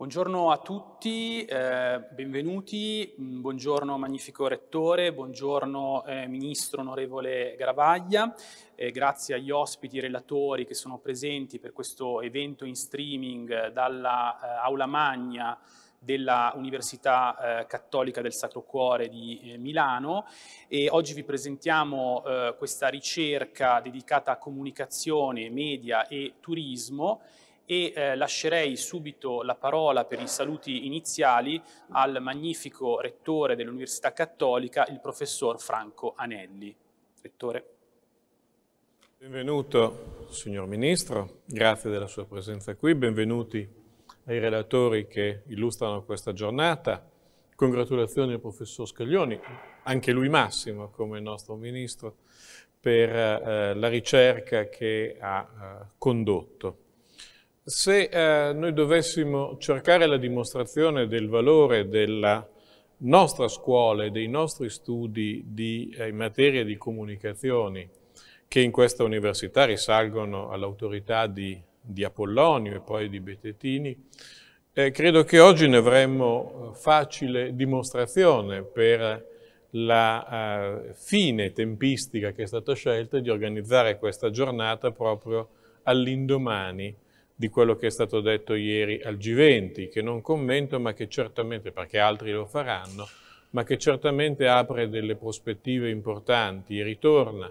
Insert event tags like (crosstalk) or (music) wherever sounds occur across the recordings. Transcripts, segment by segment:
Buongiorno a tutti, eh, benvenuti, mm, buongiorno magnifico Rettore, buongiorno eh, Ministro onorevole Gravaglia, eh, grazie agli ospiti e relatori che sono presenti per questo evento in streaming eh, dall'Aula eh, Aula Magna della Università eh, Cattolica del Sacro Cuore di eh, Milano e oggi vi presentiamo eh, questa ricerca dedicata a comunicazione, media e turismo e eh, lascerei subito la parola per i saluti iniziali al magnifico rettore dell'Università Cattolica, il professor Franco Anelli. Rettore. Benvenuto signor Ministro, grazie della sua presenza qui, benvenuti ai relatori che illustrano questa giornata. Congratulazioni al professor Scaglioni, anche lui massimo come nostro Ministro, per eh, la ricerca che ha eh, condotto. Se eh, noi dovessimo cercare la dimostrazione del valore della nostra scuola e dei nostri studi di, eh, in materia di comunicazioni, che in questa università risalgono all'autorità di, di, Apollonio e poi di Betetini, eh, credo che oggi ne avremmo eh, facile dimostrazione per la eh, fine tempistica che è stata scelta di organizzare questa giornata proprio all'indomani di quello che è stato detto ieri al G20, che non commento ma che certamente, perché altri lo faranno, ma che certamente apre delle prospettive importanti e ritorna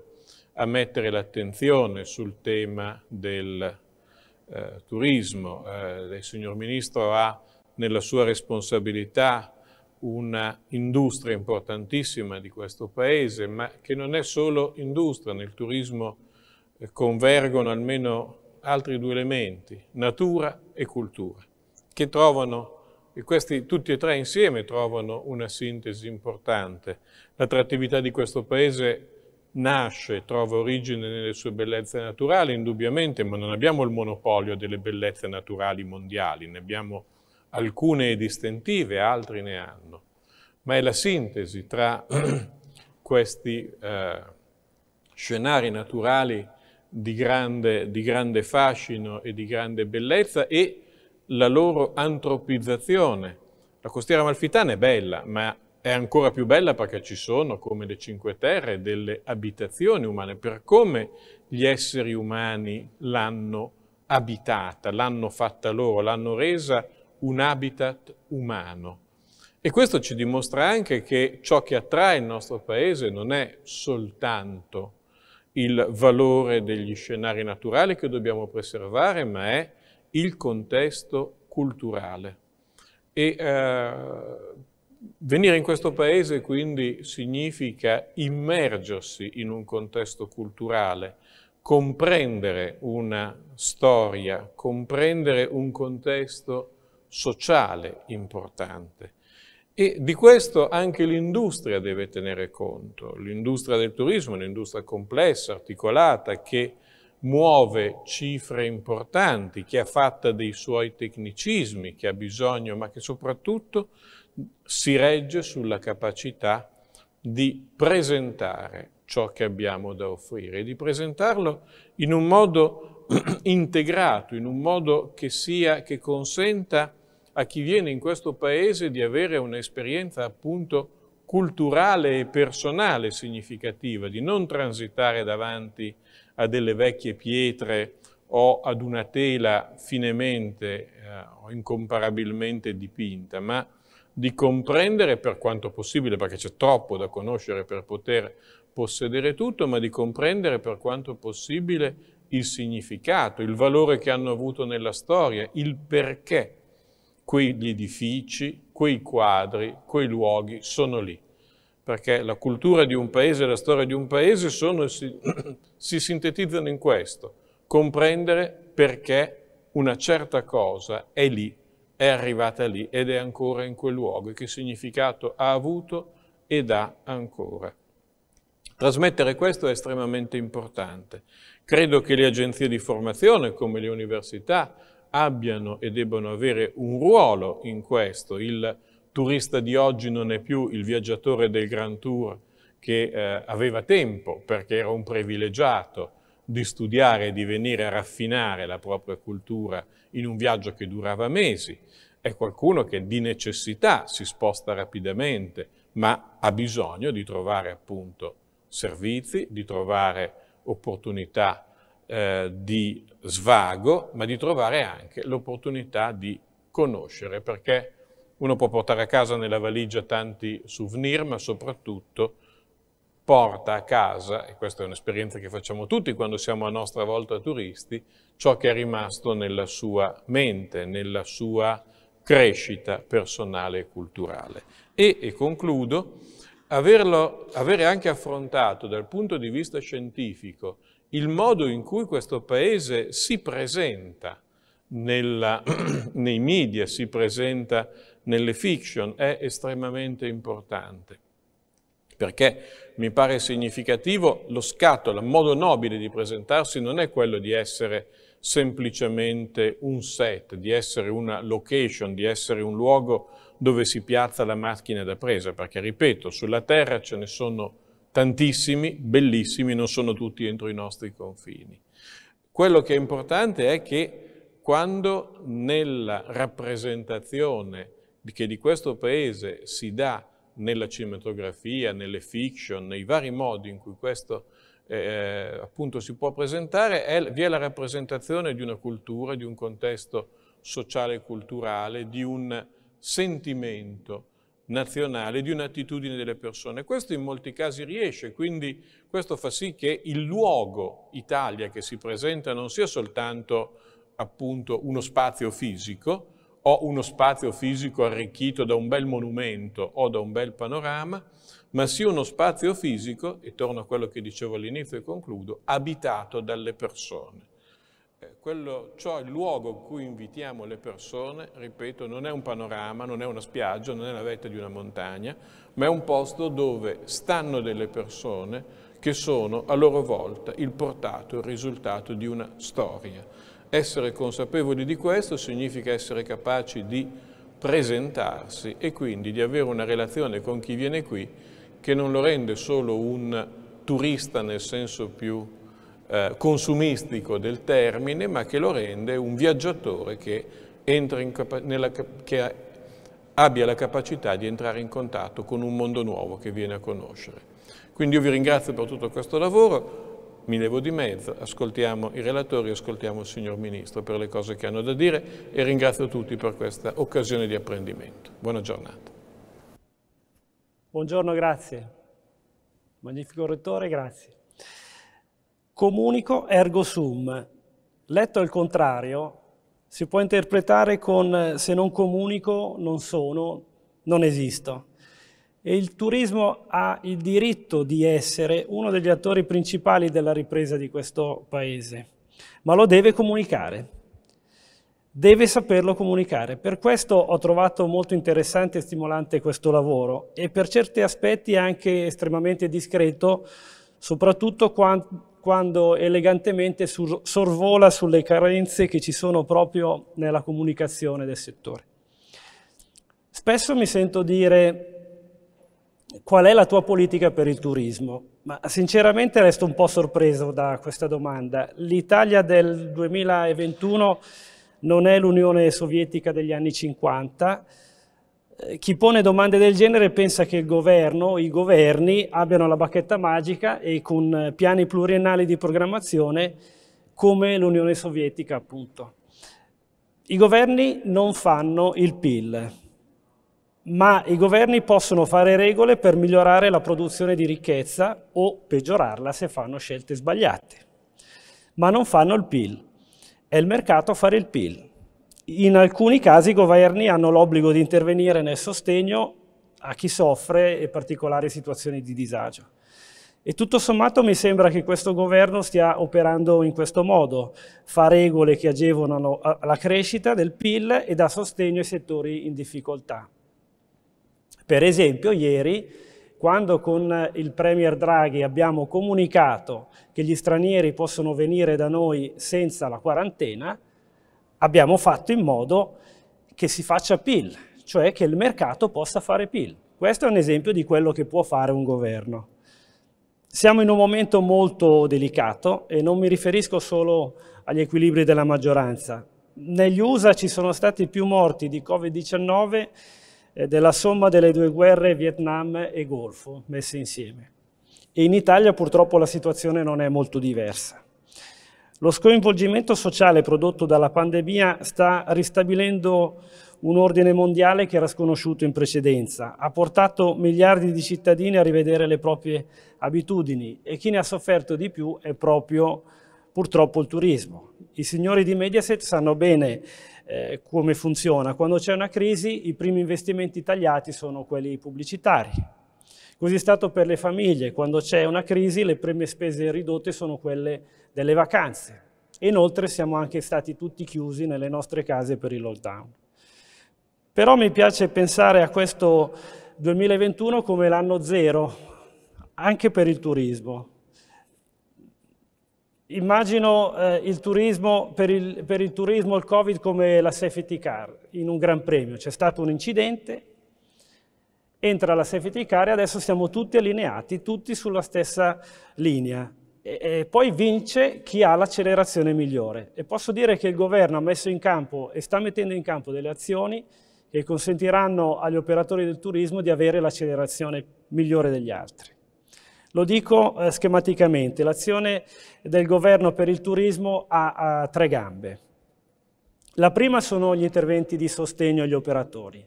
a mettere l'attenzione sul tema del eh, turismo. Eh, il signor Ministro ha nella sua responsabilità un'industria importantissima di questo Paese, ma che non è solo industria, nel turismo eh, convergono almeno altri due elementi, natura e cultura, che trovano, e questi tutti e tre insieme trovano una sintesi importante. L'attrattività di questo paese nasce, trova origine nelle sue bellezze naturali, indubbiamente, ma non abbiamo il monopolio delle bellezze naturali mondiali, ne abbiamo alcune distintive, altri ne hanno. Ma è la sintesi tra (clears throat) questi eh, scenari naturali di grande, di grande fascino e di grande bellezza e la loro antropizzazione. La costiera amalfitana è bella, ma è ancora più bella perché ci sono, come le Cinque Terre, delle abitazioni umane, per come gli esseri umani l'hanno abitata, l'hanno fatta loro, l'hanno resa un habitat umano. E questo ci dimostra anche che ciò che attrae il nostro paese non è soltanto il valore degli scenari naturali che dobbiamo preservare, ma è il contesto culturale. E eh, venire in questo paese quindi significa immergersi in un contesto culturale, comprendere una storia, comprendere un contesto sociale importante. E di questo anche l'industria deve tenere conto, l'industria del turismo è un'industria complessa, articolata, che muove cifre importanti, che ha fatta dei suoi tecnicismi, che ha bisogno, ma che soprattutto si regge sulla capacità di presentare ciò che abbiamo da offrire e di presentarlo in un modo (clears throat) integrato, in un modo che, sia, che consenta a chi viene in questo paese di avere un'esperienza appunto culturale e personale significativa, di non transitare davanti a delle vecchie pietre o ad una tela finemente eh, o incomparabilmente dipinta, ma di comprendere per quanto possibile, perché c'è troppo da conoscere per poter possedere tutto, ma di comprendere per quanto possibile il significato, il valore che hanno avuto nella storia, il perché quegli edifici, quei quadri, quei luoghi sono lì, perché la cultura di un paese la storia di un paese sono, si, (clears throat) si sintetizzano in questo, comprendere perché una certa cosa è lì, è arrivata lì ed è ancora in quel luogo, e che significato ha avuto ed ha ancora. Trasmettere questo è estremamente importante. Credo che le agenzie di formazione, come le università, abbiano e debbano avere un ruolo in questo. Il turista di oggi non è più il viaggiatore del Grand Tour che eh, aveva tempo perché era un privilegiato di studiare e di venire a raffinare la propria cultura in un viaggio che durava mesi. È qualcuno che di necessità si sposta rapidamente, ma ha bisogno di trovare appunto servizi, di trovare opportunità eh, di svago, ma di trovare anche l'opportunità di conoscere, perché uno può portare a casa nella valigia tanti souvenir, ma soprattutto porta a casa, e questa è un'esperienza che facciamo tutti quando siamo a nostra volta turisti, ciò che è rimasto nella sua mente, nella sua crescita personale e culturale. E, e concludo, averlo, avere anche affrontato dal punto di vista scientifico il modo in cui questo Paese si presenta nella, (clears throat) nei media, si presenta nelle fiction, è estremamente importante. Perché mi pare significativo lo scatolo, il modo nobile di presentarsi non è quello di essere semplicemente un set, di essere una location, di essere un luogo dove si piazza la macchina da presa, perché ripeto, sulla Terra ce ne sono tantissimi, bellissimi, non sono tutti entro i nostri confini. Quello che è importante è che quando nella rappresentazione che di questo paese si dà nella cinematografia, nelle fiction, nei vari modi in cui questo eh, eh appunto si può presentare, è, vi è la rappresentazione di una cultura, di un contesto sociale e culturale, di un sentimento nazionale di un'attitudine delle persone. Questo in molti casi riesce, quindi questo fa sì che il luogo Italia che si presenta non sia soltanto appunto uno spazio fisico o uno spazio fisico arricchito da un bel monumento o da un bel panorama, ma sia uno spazio fisico, e torno a quello che dicevo all'inizio e concludo, abitato dalle persone. Eh, quello, ciò il luogo in cui invitiamo le persone, ripeto, non è un panorama, non è una spiaggia, non è la vetta di una montagna, ma è un posto dove stanno delle persone che sono a loro volta il portato, il risultato di una storia. Essere consapevoli di questo significa essere capaci di presentarsi e quindi di avere una relazione con chi viene qui che non lo rende solo un turista nel senso più eh, consumistico del termine, ma che lo rende un viaggiatore che, nella, che abbia la capacità di entrare in contatto con un mondo nuovo che viene a conoscere. Quindi io vi ringrazio per tutto questo lavoro, mi levo di mezzo, ascoltiamo i relatori, ascoltiamo il signor Ministro per le cose che hanno da dire e ringrazio tutti per questa occasione di apprendimento. Buona giornata. Buongiorno, grazie. Magnifico Rettore, grazie. Comunico ergo sum. Letto il contrario, si può interpretare con se non comunico, non sono, non esisto. E il turismo ha il diritto di essere uno degli attori principali della ripresa di questo paese, ma lo deve comunicare deve saperlo comunicare. Per questo ho trovato molto interessante e stimolante questo lavoro e per certi aspetti anche estremamente discreto, soprattutto quando quando elegantemente sur sorvola sulle carenze che ci sono proprio nella comunicazione del settore. Spesso mi sento dire qual è la tua politica per il turismo? Ma sinceramente resto un po' sorpreso da questa domanda. L'Italia del 2021 non è l'Unione Sovietica degli anni 50, eh, chi pone domande del genere pensa che il governo, i governi abbiano la bacchetta magica e con eh, piani pluriennali di programmazione come l'Unione Sovietica appunto. I governi non fanno il PIL, ma i governi possono fare regole per migliorare la produzione di ricchezza o peggiorarla se fanno scelte sbagliate, ma non fanno il PIL. È il mercato a fare il PIL. In alcuni casi i governi hanno l'obbligo di intervenire nel sostegno a chi soffre e particolari situazioni di disagio. E tutto sommato mi sembra che questo governo stia operando in questo modo, fa regole che agevolano eh, la crescita del PIL e dà sostegno ai settori in difficoltà. Per esempio, ieri, quando con il Premier Draghi abbiamo comunicato che gli stranieri possono venire da noi senza la quarantena, abbiamo fatto in modo che si faccia PIL, cioè che il mercato possa fare PIL. Questo è un esempio di quello che può fare un governo. Siamo in un momento molto delicato e non mi riferisco solo agli equilibri della maggioranza. Negli USA ci sono stati più morti di Covid-19 eh, della somma delle due guerre Vietnam e Golfo messe insieme. E in Italia purtroppo la situazione non è molto diversa. Lo sconvolgimento sociale prodotto dalla pandemia sta ristabilendo un ordine mondiale che era sconosciuto in precedenza, ha portato miliardi di cittadini a rivedere le proprie abitudini e chi ne ha sofferto di più è proprio purtroppo il turismo. I signori di Mediaset sanno bene eh, come funziona, quando c'è una crisi i primi investimenti tagliati sono quelli pubblicitari. Così è stato per le famiglie, quando c'è una crisi le prime spese ridotte sono quelle delle vacanze. inoltre siamo anche stati tutti chiusi nelle nostre case per il lockdown. Però mi piace pensare a questo 2021 come l'anno zero, anche per il turismo. Immagino eh, il turismo, per, il, per il turismo il Covid come la safety car in un gran premio. C'è stato un incidente, entra la safety car e adesso siamo tutti allineati, tutti sulla stessa linea e poi vince chi ha l'accelerazione migliore. E posso dire che il governo ha messo in campo e sta mettendo in campo delle azioni che consentiranno agli operatori del turismo di avere l'accelerazione migliore degli altri. Lo dico eh, schematicamente, l'azione del governo per il turismo ha, ha tre gambe. La prima sono gli interventi di sostegno agli operatori.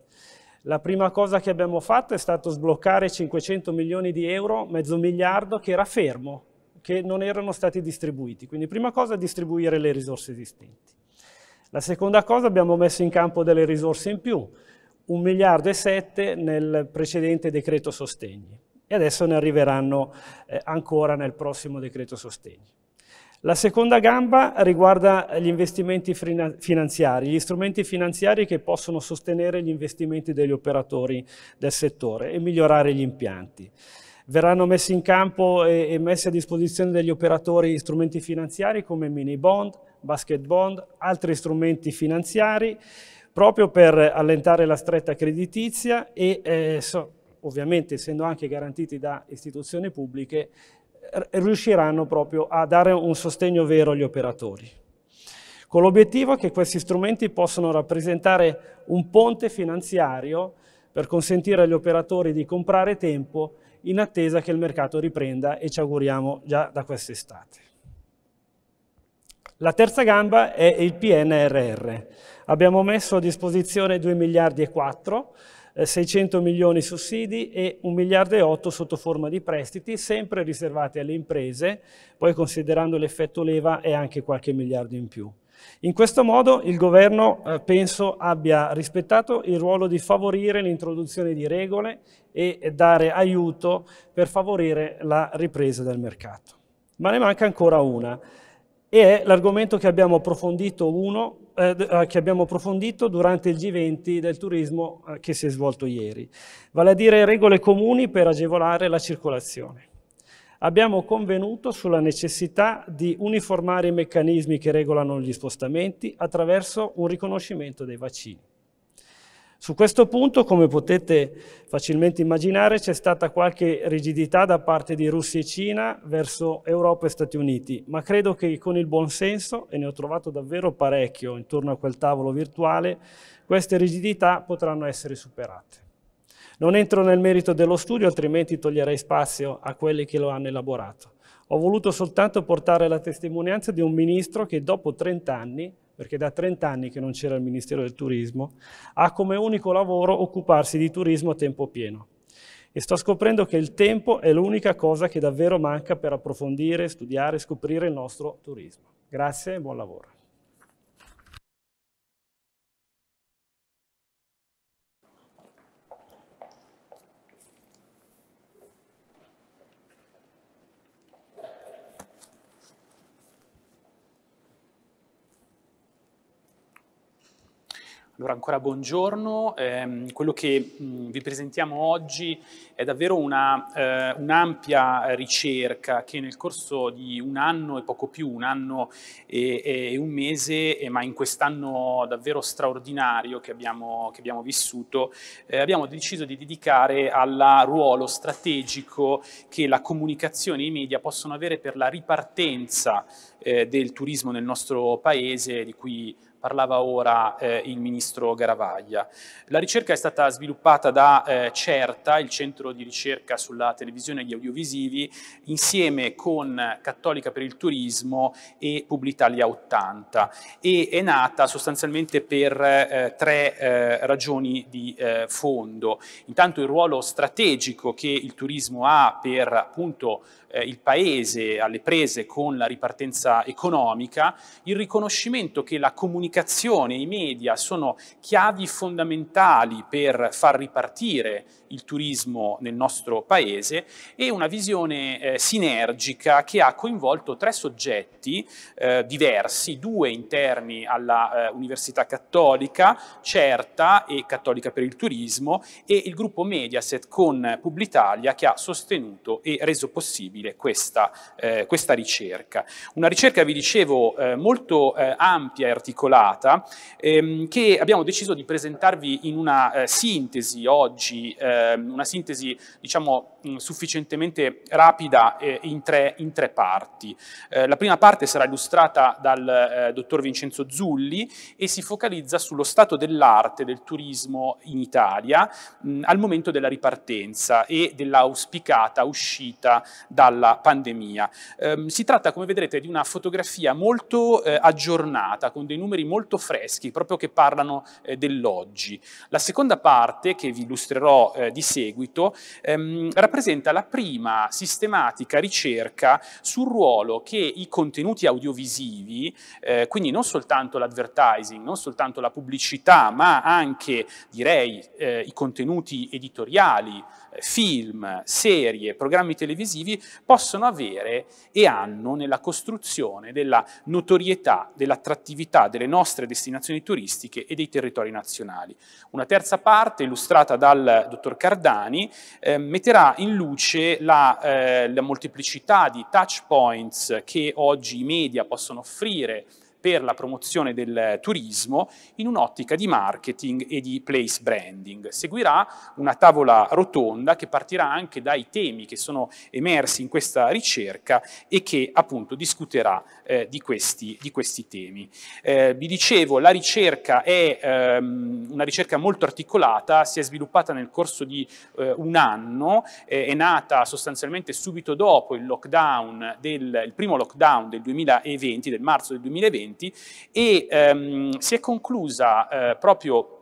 La prima cosa che abbiamo fatto è stato sbloccare 500 milioni di euro, mezzo miliardo, che era fermo che non erano stati distribuiti. Quindi prima cosa distribuire le risorse esistenti. La seconda cosa abbiamo messo in campo delle risorse in più, 1 miliardo e 7 nel precedente decreto sostegni e adesso ne arriveranno eh, ancora nel prossimo decreto sostegni. La seconda gamba riguarda gli investimenti finanziari, gli strumenti finanziari che possono sostenere gli investimenti degli operatori del settore e migliorare gli impianti verranno messi in campo e, e messi a disposizione degli operatori strumenti finanziari come mini bond, basket bond, altri strumenti finanziari, proprio per allentare la stretta creditizia e eh, so, ovviamente essendo anche garantiti da istituzioni pubbliche, riusciranno proprio a dare un sostegno vero agli operatori. Con l'obiettivo che questi strumenti possano rappresentare un ponte finanziario per consentire agli operatori di comprare tempo in attesa che il mercato riprenda e ci auguriamo già da quest'estate. La terza gamba è il PNRR. Abbiamo messo a disposizione 2 miliardi e 4, 600 eh, milioni sussidi e 1 miliardo e 8 sotto forma di prestiti, sempre riservati alle imprese, poi considerando l'effetto leva è anche qualche miliardo in più. In questo modo il governo eh, penso abbia rispettato il ruolo di favorire l'introduzione di regole e dare aiuto per favorire la ripresa del mercato. Ma ne manca ancora una e è l'argomento che, eh, eh, che abbiamo approfondito durante il G20 del turismo eh, che si è svolto ieri, vale a dire regole comuni per agevolare la circolazione abbiamo convenuto sulla necessità di uniformare i meccanismi che regolano gli spostamenti attraverso un riconoscimento dei vaccini. Su questo punto, come potete facilmente immaginare, c'è stata qualche rigidità da parte di Russia e Cina verso Europa e Stati Uniti, ma credo che con il buon senso, e ne ho trovato davvero parecchio intorno a quel tavolo virtuale, queste rigidità potranno essere superate. Non entro nel merito dello studio, altrimenti toglierei spazio a quelli che lo hanno elaborato. Ho voluto soltanto portare la testimonianza di un ministro che dopo 30 anni, perché da 30 anni che non c'era il Ministero del Turismo, ha come unico lavoro occuparsi di turismo a tempo pieno. E sto scoprendo che il tempo è l'unica cosa che davvero manca per approfondire, studiare, scoprire il nostro turismo. Grazie e buon lavoro. Allora, ancora buongiorno. Eh, quello che mh, vi presentiamo oggi è davvero una, eh, un'ampia eh, ricerca che nel corso di un anno e poco più, un anno e, e un mese, eh, ma in quest'anno davvero straordinario che abbiamo, che abbiamo vissuto, eh, abbiamo deciso di dedicare al ruolo strategico che la comunicazione e i media possono avere per la ripartenza eh, del turismo nel nostro paese, di cui parlava ora eh, il ministro Garavaglia. La ricerca è stata sviluppata da eh, CERTA, il centro di ricerca sulla televisione e gli audiovisivi, insieme con Cattolica per il Turismo e Publitalia 80 e è nata sostanzialmente per eh, tre eh, ragioni di eh, fondo. Intanto il ruolo strategico che il turismo ha per appunto eh, il Paese alle prese con la ripartenza economica, il riconoscimento che la comunicazione e i media sono chiavi fondamentali per far ripartire il turismo nel nostro paese e una visione eh, sinergica che ha coinvolto tre soggetti eh, diversi, due interni alla eh, Università Cattolica, Certa e Cattolica per il Turismo e il gruppo Mediaset con Publitalia che ha sostenuto e reso possibile questa, eh, questa ricerca. Una ricerca, vi dicevo, eh, molto eh, ampia e articolata ehm, che abbiamo deciso di presentarvi in una sintesi oggi eh, Ehm, una sintesi diciamo sufficientemente rapida eh, in, tre, in, tre, parti. Eh, la prima parte sarà illustrata dal eh, dottor Vincenzo Zulli e si focalizza sullo stato dell'arte del turismo in Italia mh, al momento della ripartenza e dell'auspicata uscita dalla pandemia. Ehm, si tratta, come vedrete, di una fotografia molto eh, aggiornata, con dei numeri molto freschi, proprio che parlano eh, dell'oggi. La seconda parte, che vi illustrerò eh, di seguito, ehm, rappresenta rappresenta la prima sistematica ricerca sul ruolo che i contenuti audiovisivi, eh, quindi non soltanto l'advertising, non soltanto la pubblicità, ma anche direi eh, i contenuti editoriali, film, serie, programmi televisivi possono avere e hanno nella costruzione della notorietà, dell'attrattività delle nostre destinazioni turistiche e dei territori nazionali. Una terza parte, illustrata dal dottor Cardani, eh, metterà in luce la, eh, la molteplicità di touch points che oggi i media possono offrire per la promozione del turismo in un'ottica di marketing e di place branding. Seguirà una tavola rotonda che partirà anche dai temi che sono emersi in questa ricerca e che appunto discuterà eh, di, questi, di, questi, temi. Eh, vi dicevo, la ricerca è ehm, una ricerca molto articolata, si è sviluppata nel corso di eh, un anno, eh, è nata sostanzialmente subito dopo il lockdown del il primo lockdown del 2020, del marzo del 2020 studenti e ehm, si è conclusa eh, proprio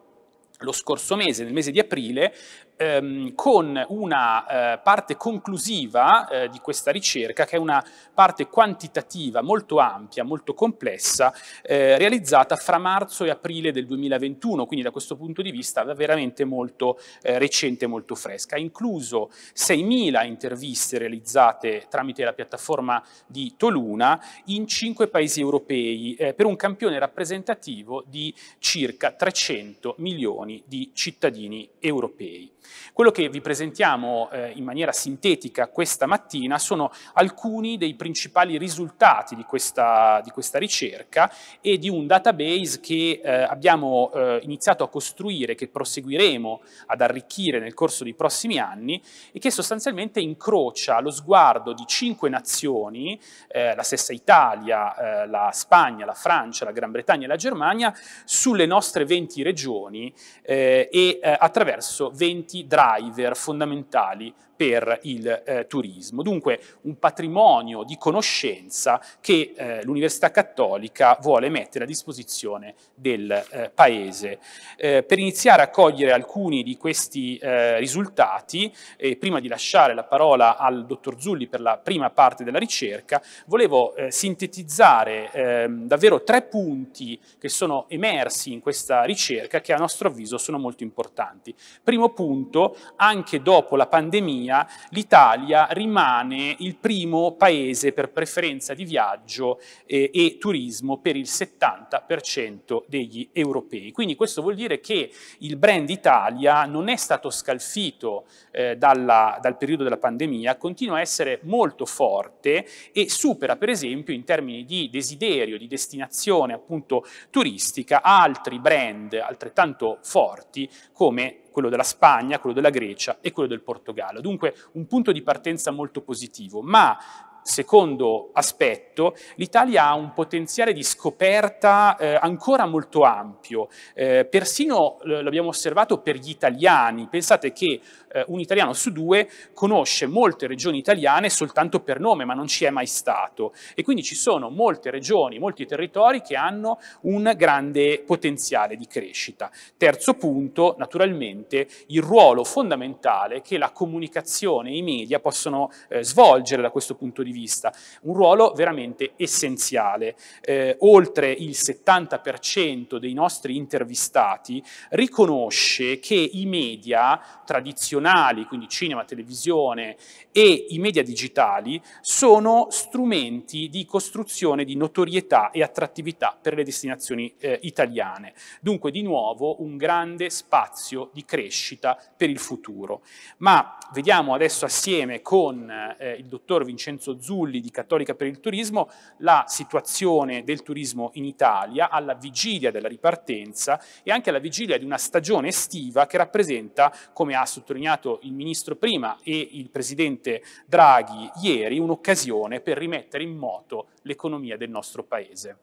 lo scorso mese, nel mese di aprile, ehm, con una eh, parte conclusiva eh, di questa ricerca, che è una parte quantitativa molto ampia, molto complessa, eh, realizzata fra marzo e aprile del 2021, quindi da questo punto di vista veramente molto eh, recente, molto fresca. Ha incluso 6.000 interviste realizzate tramite la piattaforma di Toluna in 5 paesi europei, eh, per un campione rappresentativo di circa 300 milioni di cittadini europei. Quello che vi presentiamo eh, in maniera sintetica questa mattina sono alcuni dei principali risultati di questa, di questa ricerca e di un database che eh, abbiamo eh, iniziato a costruire, che proseguiremo ad arricchire nel corso dei prossimi anni e che sostanzialmente incrocia lo sguardo di cinque nazioni, eh, la stessa Italia, eh, la Spagna, la Francia, la Gran Bretagna e la Germania, sulle nostre 20 regioni eh, e attraverso 20 driver fondamentali per il eh, turismo. Dunque un patrimonio di conoscenza che eh, l'Università Cattolica vuole mettere a disposizione del eh, Paese. Eh, per iniziare a cogliere alcuni di questi eh, risultati, prima di lasciare la parola al dottor Zulli per la prima parte della ricerca, volevo eh, sintetizzare ehm, davvero tre punti che sono emersi in questa ricerca che a nostro avviso sono molto importanti. Primo punto, anche dopo la pandemia, Spagna, l'Italia rimane il primo paese per preferenza di viaggio eh, e turismo per il 70% degli europei. Quindi questo vuol dire che il brand Italia non è stato scalfito eh, dalla, dal periodo della pandemia, continua a essere molto forte e supera per esempio in termini di desiderio, di destinazione appunto turistica altri brand altrettanto forti come quello della Spagna, quello della Grecia e quello del Portogallo. Dunque un punto di partenza molto positivo, ma secondo aspetto, l'Italia ha un potenziale di scoperta eh, ancora molto ampio, eh, persino l'abbiamo osservato per gli italiani, pensate che eh, un italiano su due conosce molte regioni italiane soltanto per nome, ma non ci è mai stato. E quindi ci sono molte regioni, molti territori che hanno un grande potenziale di crescita. Terzo punto, naturalmente, il ruolo fondamentale che la comunicazione e i media possono eh, svolgere da questo punto di vista. Un ruolo veramente essenziale. Eh, oltre il 70% dei nostri intervistati riconosce che i media tradizionali tradizionali, quindi cinema, televisione e i media digitali, sono strumenti di costruzione di notorietà e attrattività per le destinazioni eh, italiane. Dunque, di nuovo, un grande spazio di crescita per il futuro. Ma vediamo adesso assieme con eh, il dottor Vincenzo Zulli di Cattolica per il Turismo la situazione del turismo in Italia alla vigilia della ripartenza e anche alla vigilia di una stagione estiva che rappresenta, come ha sottolineato sottolineato il ministro prima e il presidente Draghi ieri, un'occasione per rimettere in moto l'economia del nostro Paese.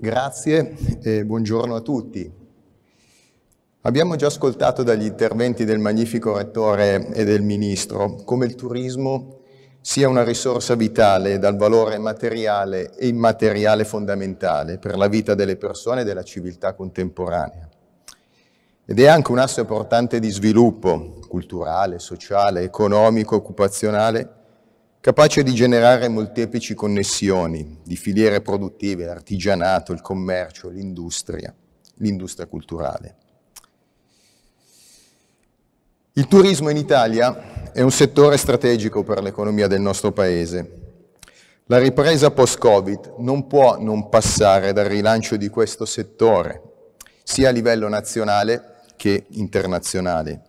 Grazie e buongiorno a tutti. Abbiamo già ascoltato dagli interventi del magnifico rettore e del ministro come il turismo sia una risorsa vitale dal valore materiale e immateriale fondamentale per la vita delle persone e della civiltà contemporanea. Ed è anche un asse importante di sviluppo culturale, sociale, economico, occupazionale, capace di generare molteplici connessioni di filiere produttive, l'artigianato, il commercio, l'industria, l'industria culturale. Il turismo in Italia è un settore strategico per l'economia del nostro Paese. La ripresa post-Covid non può non passare dal rilancio di questo settore, sia a livello nazionale che internazionale.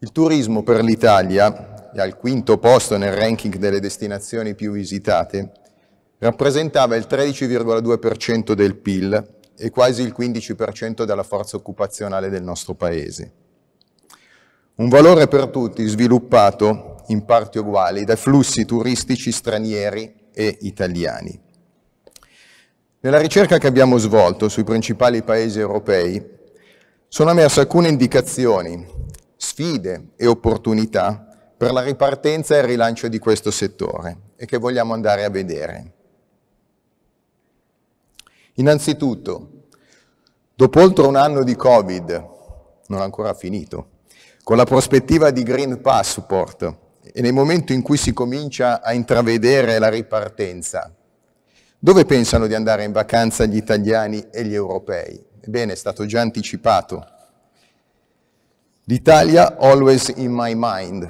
Il turismo per l'Italia, al quinto posto nel ranking delle destinazioni più visitate, rappresentava il 13,2% del PIL e quasi il 15% della forza occupazionale del nostro Paese. Un valore per tutti sviluppato in parti uguali dai flussi turistici stranieri e italiani. Nella ricerca che abbiamo svolto sui principali paesi europei sono emerse alcune indicazioni, sfide e opportunità per la ripartenza e il rilancio di questo settore e che vogliamo andare a vedere. Innanzitutto, dopo oltre un anno di Covid, non ancora finito, con la prospettiva di Green Passport e nel momento in cui si comincia a intravedere la ripartenza, dove pensano di andare in vacanza gli italiani e gli europei? Ebbene, è stato già anticipato. L'Italia always in my mind.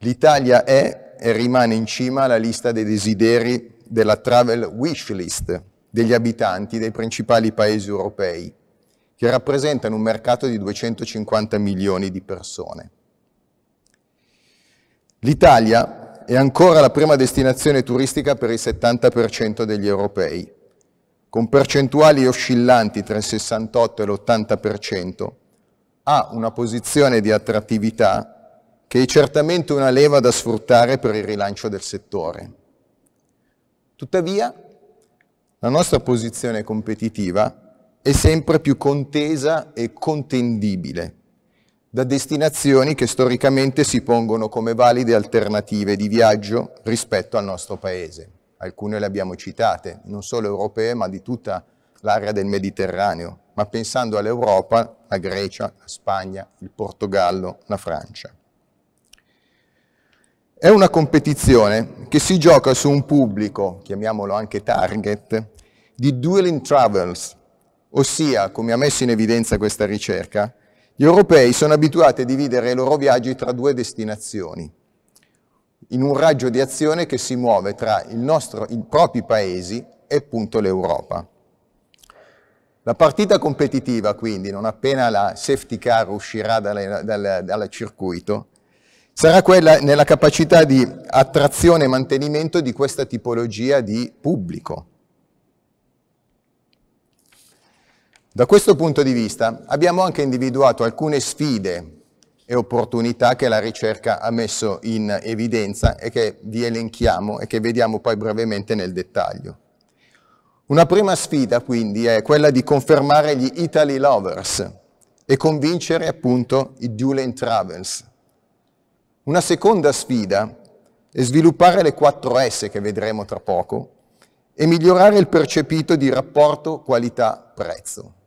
L'Italia è e rimane in cima alla lista dei desideri della travel wish list degli abitanti dei principali paesi europei che rappresentano un mercato di 250 milioni di persone. L'Italia è ancora la prima destinazione turistica per il 70% degli europei, con percentuali oscillanti tra il 68 e l'80%, ha una posizione di attrattività che è certamente una leva da sfruttare per il rilancio del settore. Tuttavia, la nostra posizione competitiva è è sempre più contesa e contendibile da destinazioni che storicamente si pongono come valide alternative di viaggio rispetto al nostro paese. Alcune le abbiamo citate, non solo europee, ma di tutta l'area del Mediterraneo, ma pensando all'Europa, la Grecia, la Spagna, il Portogallo, la Francia. È una competizione che si gioca su un pubblico, chiamiamolo anche target, di dueling travels, Ossia, come ha messo in evidenza questa ricerca, gli europei sono abituati a dividere i loro viaggi tra due destinazioni, in un raggio di azione che si muove tra nostro, i propri paesi e appunto l'Europa. La partita competitiva, quindi, non appena la safety car uscirà dal circuito, sarà quella nella capacità di attrazione e mantenimento di questa tipologia di pubblico, Da questo punto di vista abbiamo anche individuato alcune sfide e opportunità che la ricerca ha messo in evidenza e che vi elenchiamo e che vediamo poi brevemente nel dettaglio. Una prima sfida quindi è quella di confermare gli Italy lovers e convincere appunto i Dulan Travels. Una seconda sfida è sviluppare le 4S che vedremo tra poco e migliorare il percepito di rapporto qualità-prezzo.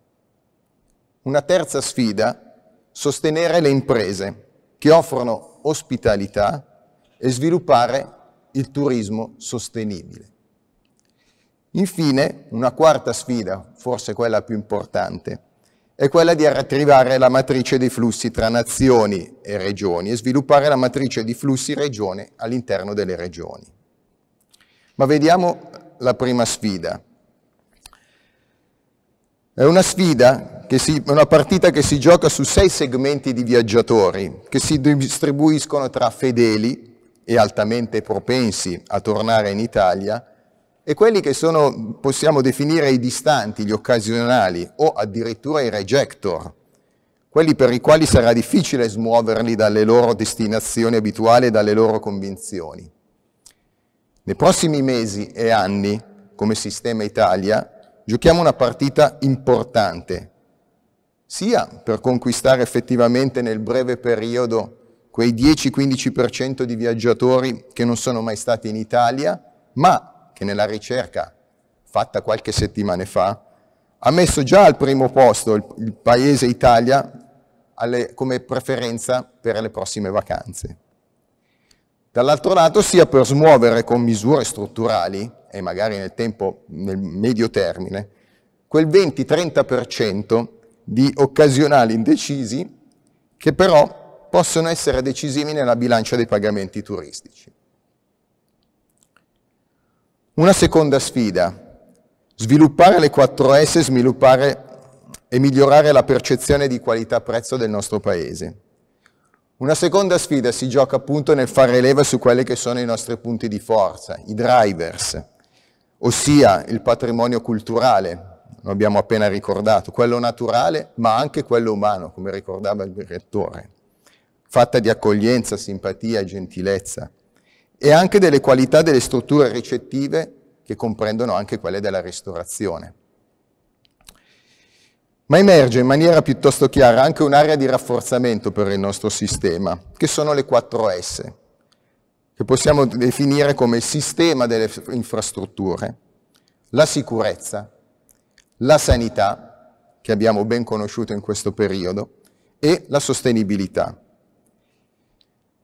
Una terza sfida, sostenere le imprese che offrono ospitalità e sviluppare il turismo sostenibile. Infine, una quarta sfida, forse quella più importante, è quella di attivare la matrice dei flussi tra nazioni e regioni e sviluppare la matrice di flussi regione all'interno delle regioni. Ma vediamo la prima sfida, è una sfida, si, una partita che si gioca su sei segmenti di viaggiatori che si distribuiscono tra fedeli e altamente propensi a tornare in Italia e quelli che sono, possiamo definire, i distanti, gli occasionali o addirittura i rejector, quelli per i quali sarà difficile smuoverli dalle loro destinazioni abituali e dalle loro convinzioni. Nei prossimi mesi e anni, come Sistema Italia, giochiamo una partita importante, sia per conquistare effettivamente nel breve periodo quei 10-15% di viaggiatori che non sono mai stati in Italia, ma che nella ricerca fatta qualche settimana fa ha messo già al primo posto il, il paese Italia alle, come preferenza per le prossime vacanze dall'altro lato sia per smuovere con misure strutturali, e magari nel tempo, nel medio termine, quel 20-30% di occasionali indecisi che però possono essere decisivi nella bilancia dei pagamenti turistici. Una seconda sfida, sviluppare le 4S, sviluppare e migliorare la percezione di qualità-prezzo del nostro Paese. Una seconda sfida si gioca appunto nel fare leva su quelli che sono i nostri punti di forza, i drivers, ossia il patrimonio culturale, lo abbiamo appena ricordato, quello naturale ma anche quello umano, come ricordava il direttore, fatta di accoglienza, simpatia gentilezza, e anche delle qualità delle strutture ricettive che comprendono anche quelle della ristorazione. Ma emerge in maniera piuttosto chiara anche un'area di rafforzamento per il nostro sistema, che sono le 4S, che possiamo definire come il sistema delle infrastrutture, la sicurezza, la sanità, che abbiamo ben conosciuto in questo periodo, e la sostenibilità.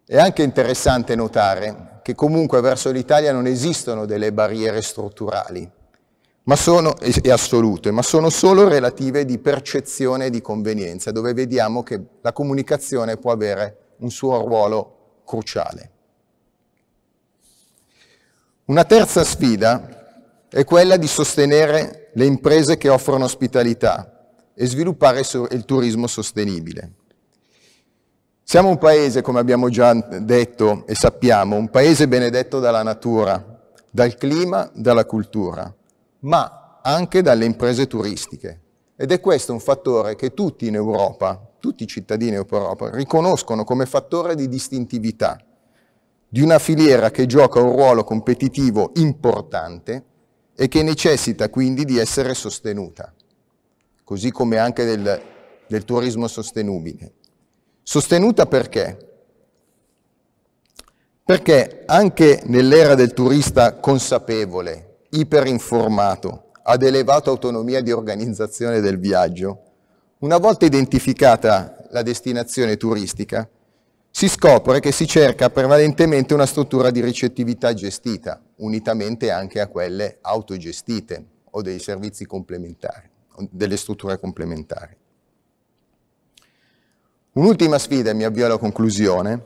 È anche interessante notare che comunque verso l'Italia non esistono delle barriere strutturali, ma sono, e assolute, ma sono solo relative di percezione e di convenienza, dove vediamo che la comunicazione può avere un suo ruolo cruciale. Una terza sfida è quella di sostenere le imprese che offrono ospitalità e sviluppare il turismo sostenibile. Siamo un paese, come abbiamo già detto e sappiamo, un paese benedetto dalla natura, dal clima, dalla cultura ma anche dalle imprese turistiche. Ed è questo un fattore che tutti in Europa, tutti i cittadini in Europa, riconoscono come fattore di distintività di una filiera che gioca un ruolo competitivo importante e che necessita quindi di essere sostenuta, così come anche del, del turismo sostenibile. Sostenuta perché? Perché anche nell'era del turista consapevole, iperinformato, ad elevata autonomia di organizzazione del viaggio, una volta identificata la destinazione turistica, si scopre che si cerca prevalentemente una struttura di ricettività gestita, unitamente anche a quelle autogestite o dei servizi complementari, delle strutture complementari. Un'ultima sfida, e mi avvio alla conclusione,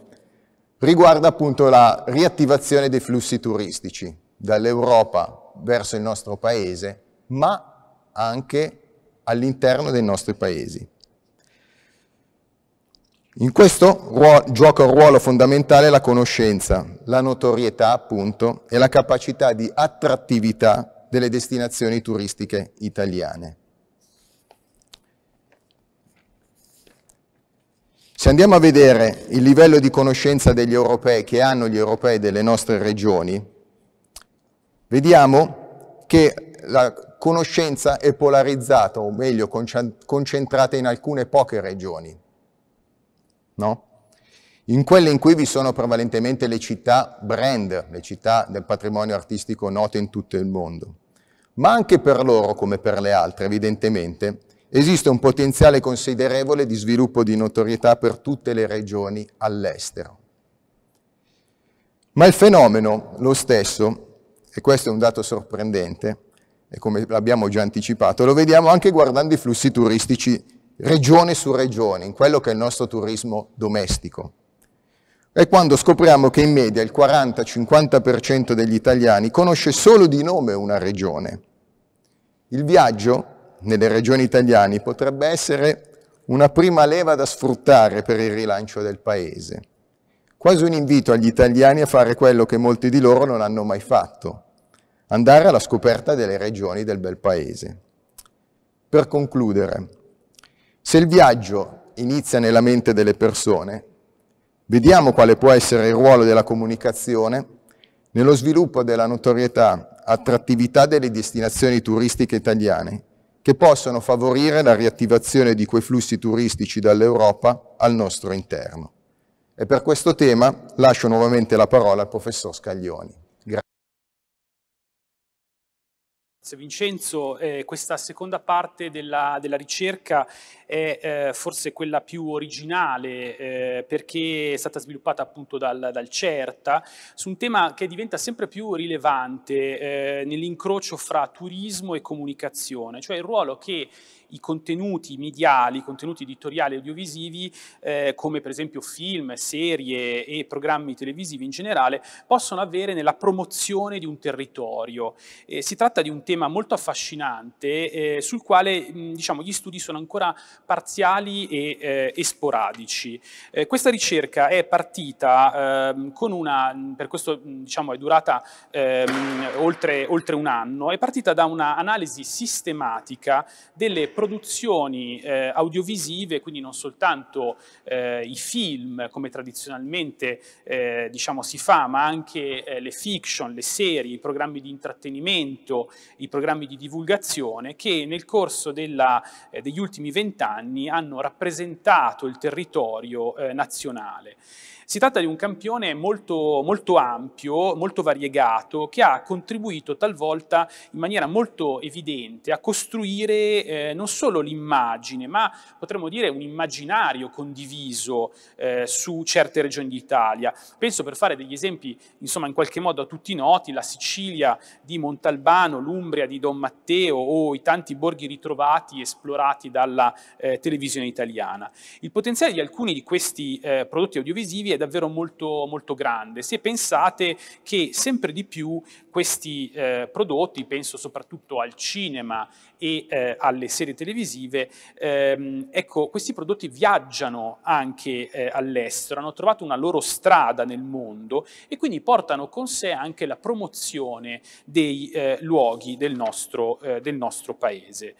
riguarda appunto la riattivazione dei flussi turistici dall'Europa verso il nostro paese, ma anche all'interno dei nostri paesi. In questo ruolo, gioca un ruolo fondamentale la conoscenza, la notorietà appunto e la capacità di attrattività delle destinazioni turistiche italiane. Se andiamo a vedere il livello di conoscenza degli europei che hanno gli europei delle nostre regioni, Vediamo che la conoscenza è polarizzata, o meglio, concentrata in alcune poche regioni, no? In quelle in cui vi sono prevalentemente le città brand, le città del patrimonio artistico note in tutto il mondo. Ma anche per loro, come per le altre, evidentemente, esiste un potenziale considerevole di sviluppo di notorietà per tutte le regioni all'estero. Ma il fenomeno, lo stesso, e questo è un dato sorprendente, e come l'abbiamo già anticipato, lo vediamo anche guardando i flussi turistici regione su regione, in quello che è il nostro turismo domestico. E quando scopriamo che in media il 40-50% degli italiani conosce solo di nome una regione. Il viaggio nelle regioni italiane potrebbe essere una prima leva da sfruttare per il rilancio del paese. Quasi un invito agli italiani a fare quello che molti di loro non hanno mai fatto, andare alla scoperta delle regioni del bel paese. Per concludere, se il viaggio inizia nella mente delle persone, vediamo quale può essere il ruolo della comunicazione nello sviluppo della notorietà, attrattività delle destinazioni turistiche italiane, che possono favorire la riattivazione di quei flussi turistici dall'Europa al nostro interno. E per questo tema lascio nuovamente la parola al professor Scaglioni. Grazie grazie Vincenzo. Eh, questa seconda parte della, della ricerca è eh, forse quella più originale eh, perché è stata sviluppata appunto dal, dal, CERTA su un tema che diventa sempre più rilevante eh, nell'incrocio fra turismo e comunicazione, cioè il ruolo che i contenuti mediali, i contenuti editoriali e audiovisivi, eh, come per esempio film, serie e programmi televisivi in generale, possono avere nella promozione di un territorio. Eh, si tratta di un tema molto affascinante eh, sul quale mh, diciamo, gli studi sono ancora parziali e, eh, e sporadici. Eh, questa ricerca è partita ehm, con una, per questo diciamo, è durata ehm, oltre, oltre un anno, è partita da un'analisi sistematica delle produzioni eh, audiovisive, quindi non soltanto eh, i film come tradizionalmente eh, diciamo, si fa, ma anche eh, le fiction, le serie, i programmi di intrattenimento, i programmi di divulgazione che nel corso della, eh, degli ultimi vent'anni hanno rappresentato il territorio eh, nazionale. Si tratta di un campione molto, molto ampio, molto variegato, che ha contribuito talvolta in maniera molto evidente a costruire eh, non solo l'immagine, ma potremmo dire un immaginario condiviso eh, su certe regioni d'Italia. Penso per fare degli esempi, insomma, in qualche modo a tutti noti, la Sicilia di Montalbano, l'Umbria di Don Matteo o i tanti borghi ritrovati esplorati dalla eh, televisione italiana. Il potenziale di alcuni di questi eh, prodotti audiovisivi è è davvero molto, molto grande. Se pensate che sempre di più questi eh, prodotti, penso soprattutto al cinema e eh, alle serie televisive, ehm, ecco, questi prodotti viaggiano anche eh, all'estero, hanno trovato una loro strada nel mondo e quindi portano con sé anche la promozione dei eh, luoghi del nostro, eh, del nostro paese.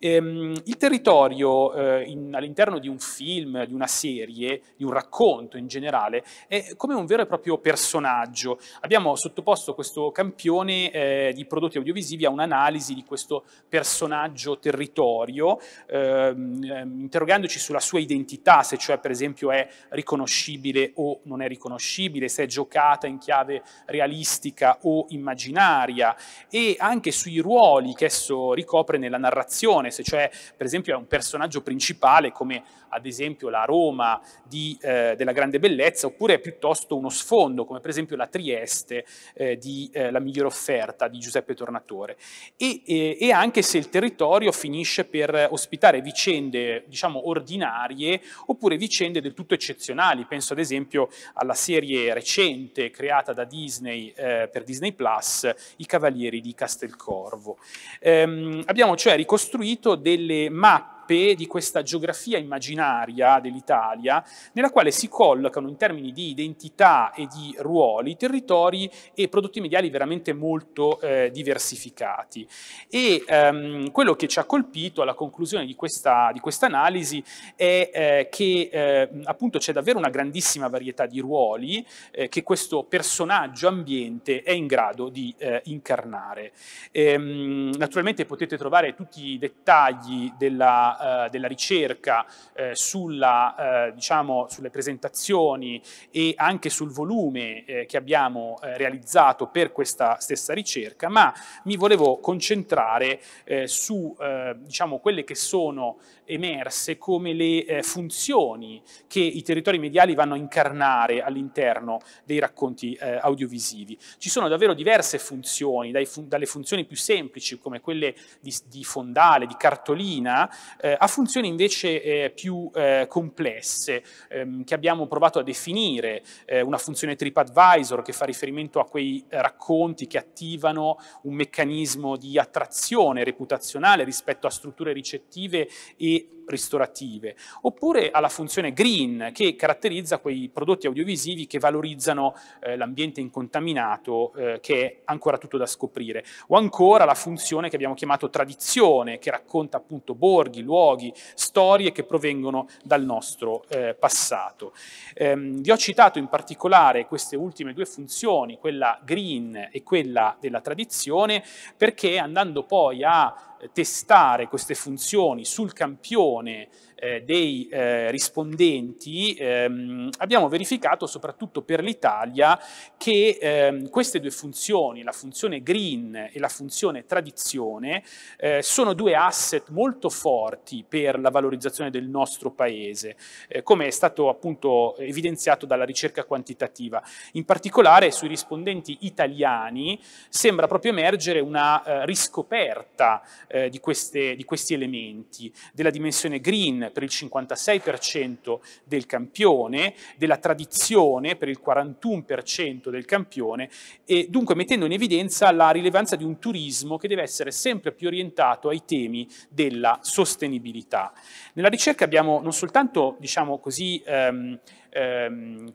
Ehm, il territorio eh, in, all'interno di un film, di una serie, di un racconto in generale, mentale, è come un vero e proprio personaggio. Abbiamo sottoposto questo campione eh, di prodotti audiovisivi a un'analisi di questo personaggio territorio, ehm, ehm, interrogandoci sulla sua identità, se cioè per esempio è riconoscibile o non è riconoscibile, se è giocata in chiave realistica o immaginaria e anche sui ruoli che esso ricopre nella narrazione, se cioè per esempio è un personaggio principale come ad esempio la Roma di, eh, della grande bellezza, sicurezza oppure piuttosto uno sfondo, come per esempio la Trieste eh, di eh, La migliore offerta di Giuseppe Tornatore. E, e, e, anche se il territorio finisce per ospitare vicende, diciamo, ordinarie oppure vicende del tutto eccezionali. Penso ad esempio alla serie recente creata da Disney eh, per Disney Plus, I Cavalieri di Castelcorvo. Ehm, abbiamo cioè ricostruito delle mappe mappe di questa geografia immaginaria dell'Italia, nella quale si collocano in termini di identità e di ruoli territori e prodotti mediali veramente molto eh, diversificati. E ehm, quello che ci ha colpito alla conclusione di questa di analisi è eh, che eh, appunto c'è davvero una grandissima varietà di ruoli eh, che questo personaggio ambiente è in grado di eh, incarnare. Ehm, naturalmente potete trovare tutti i dettagli della della, eh, della ricerca eh, sulla, eh, diciamo, sulle presentazioni e anche sul volume eh, che abbiamo eh, realizzato per questa stessa ricerca, ma mi volevo concentrare eh, su diciamo, quelle che sono emerse come le funzioni che i territori mediali vanno a incarnare all'interno dei racconti audiovisivi. Ci sono davvero diverse funzioni, fun dalle funzioni più semplici come quelle di, di fondale, di cartolina, eh, a funzioni invece eh, più eh, complesse ehm, che abbiamo provato a definire, eh, una funzione TripAdvisor che fa riferimento a quei racconti che attivano un meccanismo di attrazione reputazionale rispetto a strutture ricettive e ristorative, oppure alla funzione green che caratterizza quei prodotti audiovisivi che valorizzano eh, l'ambiente incontaminato eh, che è ancora tutto da scoprire, o ancora la funzione che abbiamo chiamato tradizione che racconta appunto borghi, luoghi, storie che provengono dal nostro eh, passato. Ehm, vi ho citato in particolare queste ultime due funzioni, quella green e quella della tradizione, perché andando poi a testare queste funzioni sul campione eh, dei eh, rispondenti ehm, abbiamo verificato soprattutto per l'Italia che ehm, queste due funzioni, la funzione green e la funzione tradizione, eh, sono due asset molto forti per la valorizzazione del nostro paese, eh, come è stato appunto evidenziato dalla ricerca quantitativa. In particolare sui rispondenti italiani sembra proprio emergere una eh, riscoperta eh, di, queste, di questi elementi, della dimensione green per il 56% del campione, della tradizione per il 41% del campione e dunque mettendo in evidenza la rilevanza di un turismo che deve essere sempre più orientato ai temi della sostenibilità. Nella ricerca abbiamo non soltanto, diciamo così, ehm, ehm,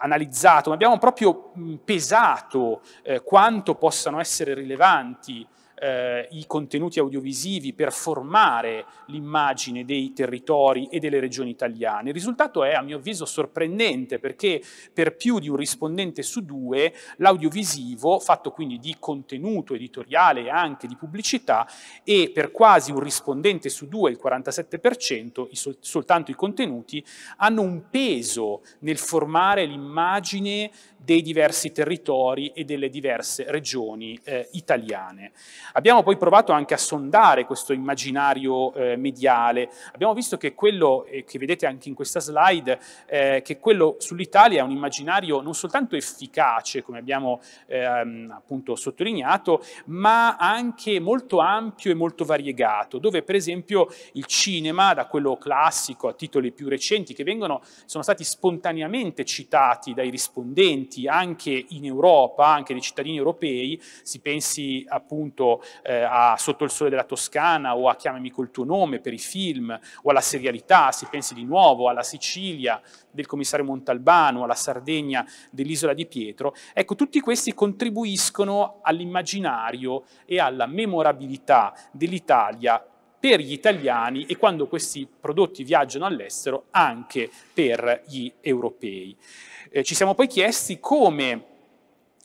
analizzato, ma abbiamo proprio pesato eh, quanto possano essere rilevanti eh, i contenuti audiovisivi per formare l'immagine dei territori e delle regioni italiane. Il risultato è, a mio avviso, sorprendente perché per più di un rispondente su due l'audiovisivo, fatto quindi di contenuto editoriale e anche di pubblicità, e per quasi un rispondente su due, il 47%, i sol soltanto i contenuti, hanno un peso nel formare l'immagine dei diversi territori e delle diverse regioni eh, italiane. Abbiamo poi provato anche a sondare questo immaginario eh, mediale, abbiamo visto che quello eh, che vedete anche in questa slide, eh, che quello sull'Italia è un immaginario non soltanto efficace, come abbiamo ehm, appunto sottolineato, ma anche molto ampio e molto variegato, dove per esempio il cinema, da quello classico a titoli più recenti, che vengono, sono stati spontaneamente citati dai rispondenti, movimenti anche in Europa, anche nei cittadini europei, si pensi appunto eh, a Sotto il sole della Toscana o a Chiamami col tuo nome per i film o alla serialità, si pensi di nuovo alla Sicilia del commissario Montalbano, alla Sardegna dell'isola di Pietro, ecco tutti questi contribuiscono all'immaginario e alla memorabilità dell'Italia per gli italiani e quando questi prodotti viaggiano all'estero anche per gli europei. Eh, ci siamo poi chiesti come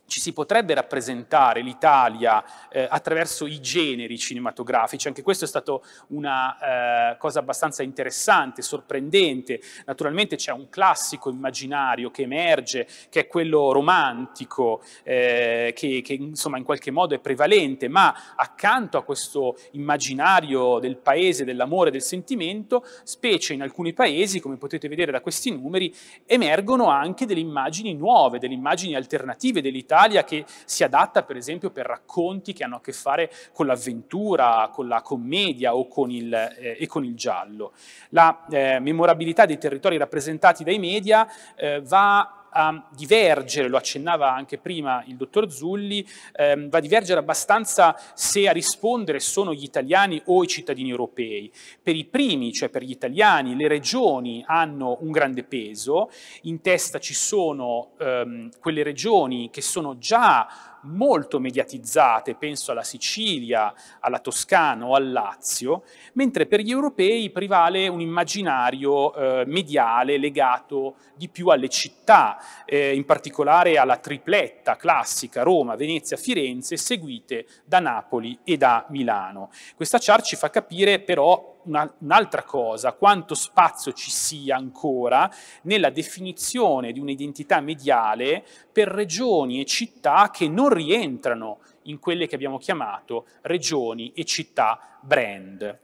ci si potrebbe rappresentare l'Italia eh, attraverso i generi cinematografici, anche questo è stato una eh, cosa abbastanza interessante, sorprendente. Naturalmente c'è un classico immaginario che emerge, che è quello romantico, eh, che, che, insomma in qualche modo è prevalente, ma accanto a questo immaginario del paese, dell'amore, del sentimento, specie in alcuni paesi, come potete vedere da questi numeri, emergono anche delle immagini nuove, delle immagini alternative dell'Italia Italia che si adatta per esempio per racconti che hanno a che fare con l'avventura, con la commedia o con il, eh, e con il giallo. La eh, memorabilità dei territori rappresentati dai media eh, va a divergere, lo accennava anche prima il dottor Zulli, ehm, va a divergere abbastanza se a rispondere sono gli italiani o i cittadini europei. Per i primi, cioè per gli italiani, le regioni hanno un grande peso, in testa ci sono ehm, quelle regioni che sono già molto mediatizzate, penso alla Sicilia, alla Toscana o al Lazio, mentre per gli europei prevale un immaginario eh, mediale legato di più alle città, eh, in particolare alla tripletta classica Roma, Venezia, Firenze, seguite da Napoli e da Milano. Questa chart ci fa capire però un'altra cosa, quanto spazio ci sia ancora nella definizione di un'identità mediale per regioni e città che non rientrano in quelle che abbiamo chiamato regioni e città brand.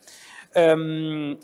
Um,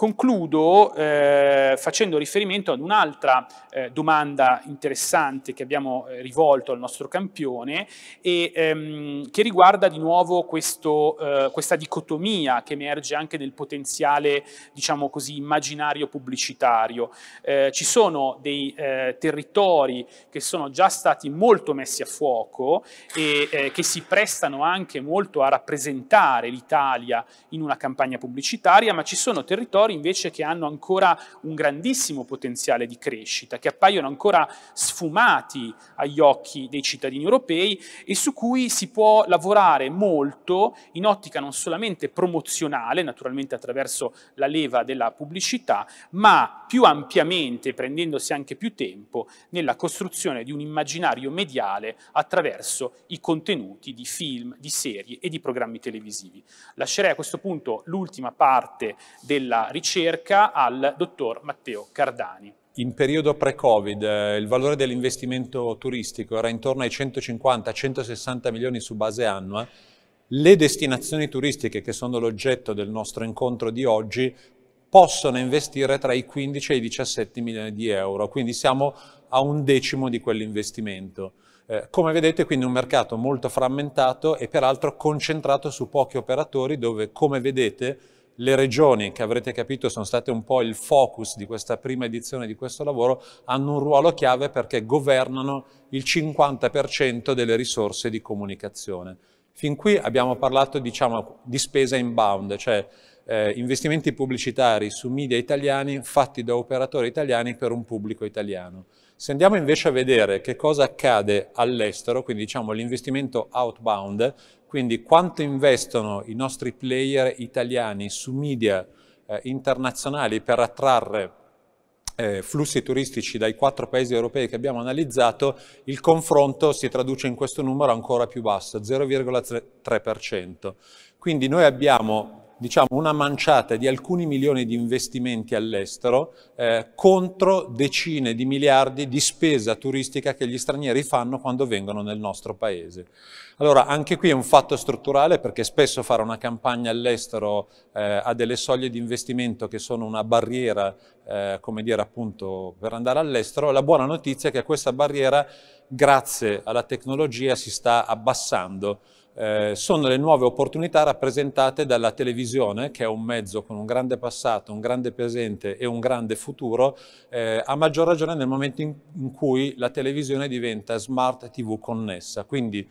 Concludo eh, facendo riferimento ad un'altra eh, domanda interessante che abbiamo eh, rivolto al nostro campione e ehm, che riguarda di nuovo questo, eh, questa dicotomia che emerge anche nel potenziale, diciamo così, immaginario pubblicitario. Eh, ci sono dei eh, territori che sono già stati molto messi a fuoco e che si prestano anche molto a rappresentare l'Italia in una campagna pubblicitaria, ma ci sono territori territori invece che hanno ancora un grandissimo potenziale di crescita, che appaiono ancora sfumati agli occhi dei cittadini europei e su cui si può lavorare molto in ottica non solamente promozionale, naturalmente attraverso la leva della pubblicità, ma più ampiamente, prendendosi anche più tempo, nella costruzione di un immaginario mediale attraverso i contenuti di film, di serie e di programmi televisivi. Lascerei a questo punto l'ultima parte della riflessione ricerca al dottor Matteo Cardani. In periodo pre-Covid eh, il valore dell'investimento turistico era intorno ai 150-160 milioni su base annua. Le destinazioni turistiche, che sono l'oggetto del nostro incontro di oggi, possono investire tra i 15 e i 17 milioni di euro, quindi siamo a un decimo di quell'investimento. Eh, come vedete quindi un mercato molto frammentato e peraltro concentrato su pochi operatori dove come vedete le regioni, che avrete capito sono state un po' il focus di questa prima edizione di questo lavoro, hanno un ruolo chiave perché governano il 50% delle risorse di comunicazione. Fin qui abbiamo parlato diciamo, di spesa inbound, cioè eh, investimenti pubblicitari su media italiani fatti da operatori italiani per un pubblico italiano. Se andiamo invece a vedere che cosa accade all'estero, quindi diciamo l'investimento outbound, quindi quanto investono i nostri player italiani su media eh, internazionali per attrarre eh, flussi turistici dai quattro paesi europei che abbiamo analizzato, il confronto si traduce in questo numero ancora più basso, 0,3%. Quindi noi abbiamo diciamo, una manciata di alcuni milioni di investimenti all'estero eh, contro decine di miliardi di spesa turistica che gli stranieri fanno quando vengono nel nostro paese. Allora, anche qui è un fatto strutturale perché spesso fare una campagna all'estero eh, ha delle soglie di investimento che sono una barriera, eh, come dire appunto, per andare all'estero. La buona notizia è che questa barriera, grazie alla tecnologia, si sta abbassando eh, sono le nuove opportunità rappresentate dalla televisione, che è un mezzo con un grande passato, un grande presente e un grande futuro, eh, a maggior ragione nel momento in, in cui la televisione diventa smart TV connessa. Quindi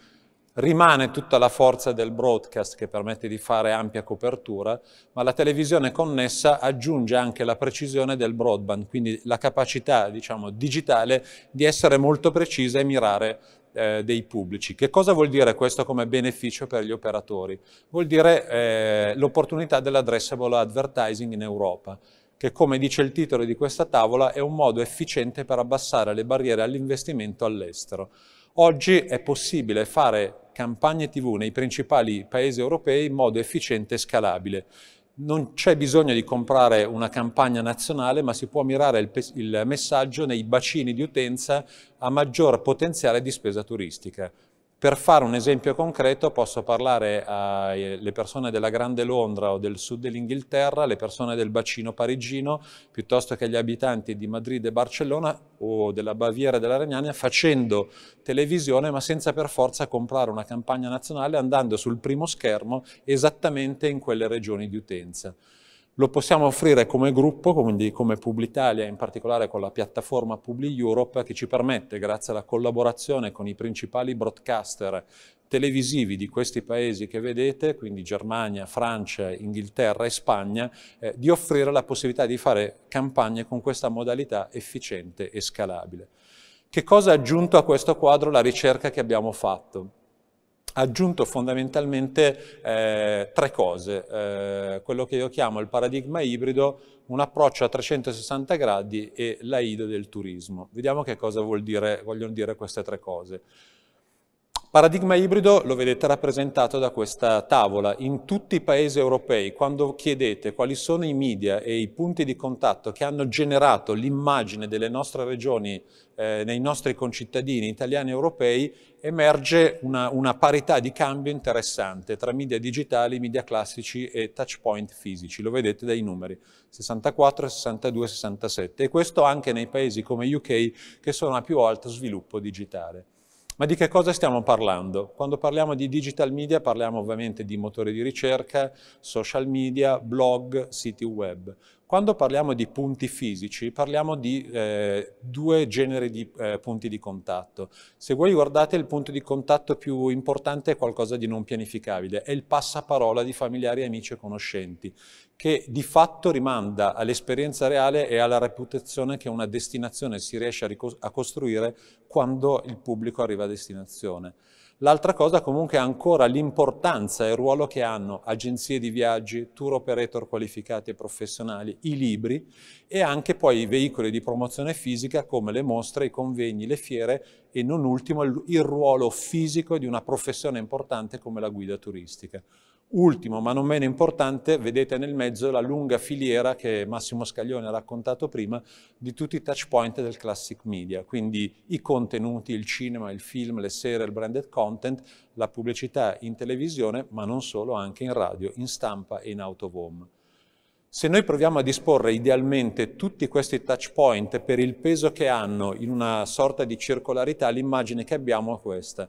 rimane tutta la forza del broadcast che permette di fare ampia copertura, ma la televisione connessa aggiunge anche la precisione del broadband, quindi la capacità, diciamo, digitale di essere molto precisa e mirare eh, dei pubblici. Che cosa vuol dire questo come beneficio per gli operatori? Vuol dire eh, l'opportunità dell'addressable advertising in Europa che come dice il titolo di questa tavola è un modo efficiente per abbassare le barriere all'investimento all'estero. Oggi è possibile fare campagne TV nei principali paesi europei in modo efficiente e scalabile non c'è bisogno di comprare una campagna nazionale, ma si può mirare il, il messaggio nei bacini di utenza a maggior potenziale di spesa turistica. Per fare un esempio concreto posso parlare alle persone della Grande Londra o del sud dell'Inghilterra, alle persone del bacino parigino, piuttosto che agli abitanti di Madrid e Barcellona o della Baviera e della Regnania, facendo televisione ma senza per forza comprare una campagna nazionale, andando sul primo schermo esattamente in quelle regioni di utenza lo possiamo offrire come gruppo, quindi come Publitalia, in particolare con la piattaforma Publi Europe, che ci permette, grazie alla collaborazione con i principali broadcaster televisivi di questi paesi che vedete, quindi Germania, Francia, Inghilterra e Spagna, eh, di offrire la possibilità di fare campagne con questa modalità efficiente e scalabile. Che cosa ha aggiunto a questo quadro la ricerca che abbiamo fatto? aggiunto fondamentalmente eh, tre cose, eh, quello che io chiamo il paradigma ibrido, un approccio a 360 gradi e l'AIDO del turismo. Vediamo che cosa vuol dire, vogliono dire queste tre cose. Paradigma ibrido lo vedete rappresentato da questa tavola. In tutti i paesi europei, quando chiedete quali sono i media e i punti di contatto che hanno generato l'immagine delle nostre regioni eh, nei nostri concittadini italiani e europei, emerge una, una parità di cambio interessante tra media digitali, media classici e touchpoint fisici. Lo vedete dai numeri, 64, 62, 67. E questo anche nei paesi come UK che sono a più alto sviluppo digitale. Ma di che cosa stiamo parlando? Quando parliamo di digital media parliamo ovviamente di motori di ricerca, social media, blog, siti web. Quando parliamo di punti fisici, parliamo di eh, due generi di eh, punti di contatto. Se voi guardate, il punto di contatto più importante è qualcosa di non pianificabile, è il passaparola di familiari, amici e conoscenti, che di fatto rimanda all'esperienza reale e alla reputazione che una destinazione si riesce a, a costruire quando il pubblico arriva a destinazione. L'altra cosa comunque è ancora l'importanza e il ruolo che hanno agenzie di viaggi, tour operator qualificati e professionali, i libri e anche poi i veicoli di promozione fisica come le mostre, i convegni, le fiere e non ultimo il ruolo fisico di una professione importante come la guida turistica. Ultimo, ma non meno importante, vedete nel mezzo la lunga filiera che Massimo Scaglione ha raccontato prima di tutti i touch point del classic media, quindi i contenuti, il cinema, il film, le serie, il branded content, la pubblicità in televisione, ma non solo, anche in radio, in stampa e in out of Se noi proviamo a disporre idealmente tutti questi touch point per il peso che hanno in una sorta di circolarità, l'immagine che abbiamo è questa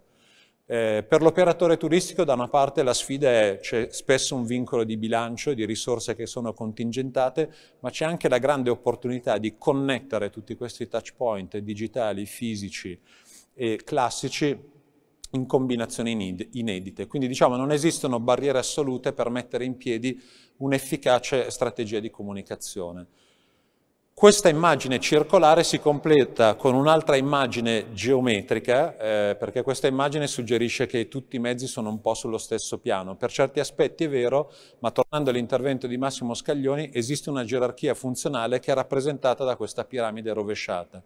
eh, per l'operatore turistico da una parte la sfida è c'è spesso un vincolo di bilancio, di risorse che sono contingentate, ma c'è anche la grande opportunità di connettere tutti questi touch point digitali, fisici e classici in combinazioni inedite. Quindi diciamo non esistono barriere assolute per mettere in piedi un'efficace strategia di comunicazione. Questa immagine circolare si completa con un'altra immagine geometrica, eh, perché questa immagine suggerisce che tutti i mezzi sono un po' sullo stesso piano. Per certi aspetti è vero, ma tornando all'intervento di Massimo Scaglioni, esiste una gerarchia funzionale che è rappresentata da questa piramide rovesciata.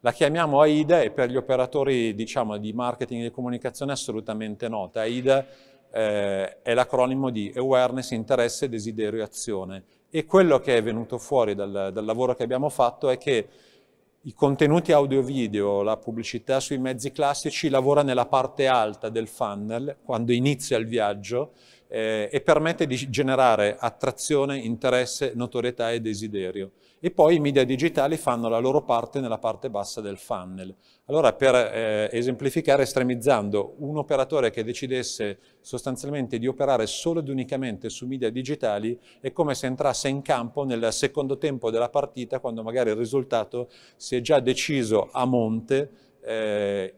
La chiamiamo AIDA e per gli operatori diciamo, di marketing e comunicazione è assolutamente nota. AIDA eh, è l'acronimo di Awareness, Interesse, Desiderio e Azione. E quello che è venuto fuori dal, dal lavoro che abbiamo fatto è che i contenuti audio-video, la pubblicità sui mezzi classici lavora nella parte alta del funnel, quando inizia il viaggio, eh, e permette di generare attrazione, interesse, notorietà e desiderio e poi i media digitali fanno la loro parte nella parte bassa del funnel. Allora per eh, esemplificare estremizzando un operatore che decidesse sostanzialmente di operare solo ed unicamente su media digitali è come se entrasse in campo nel secondo tempo della partita quando magari il risultato si è già deciso a monte eh,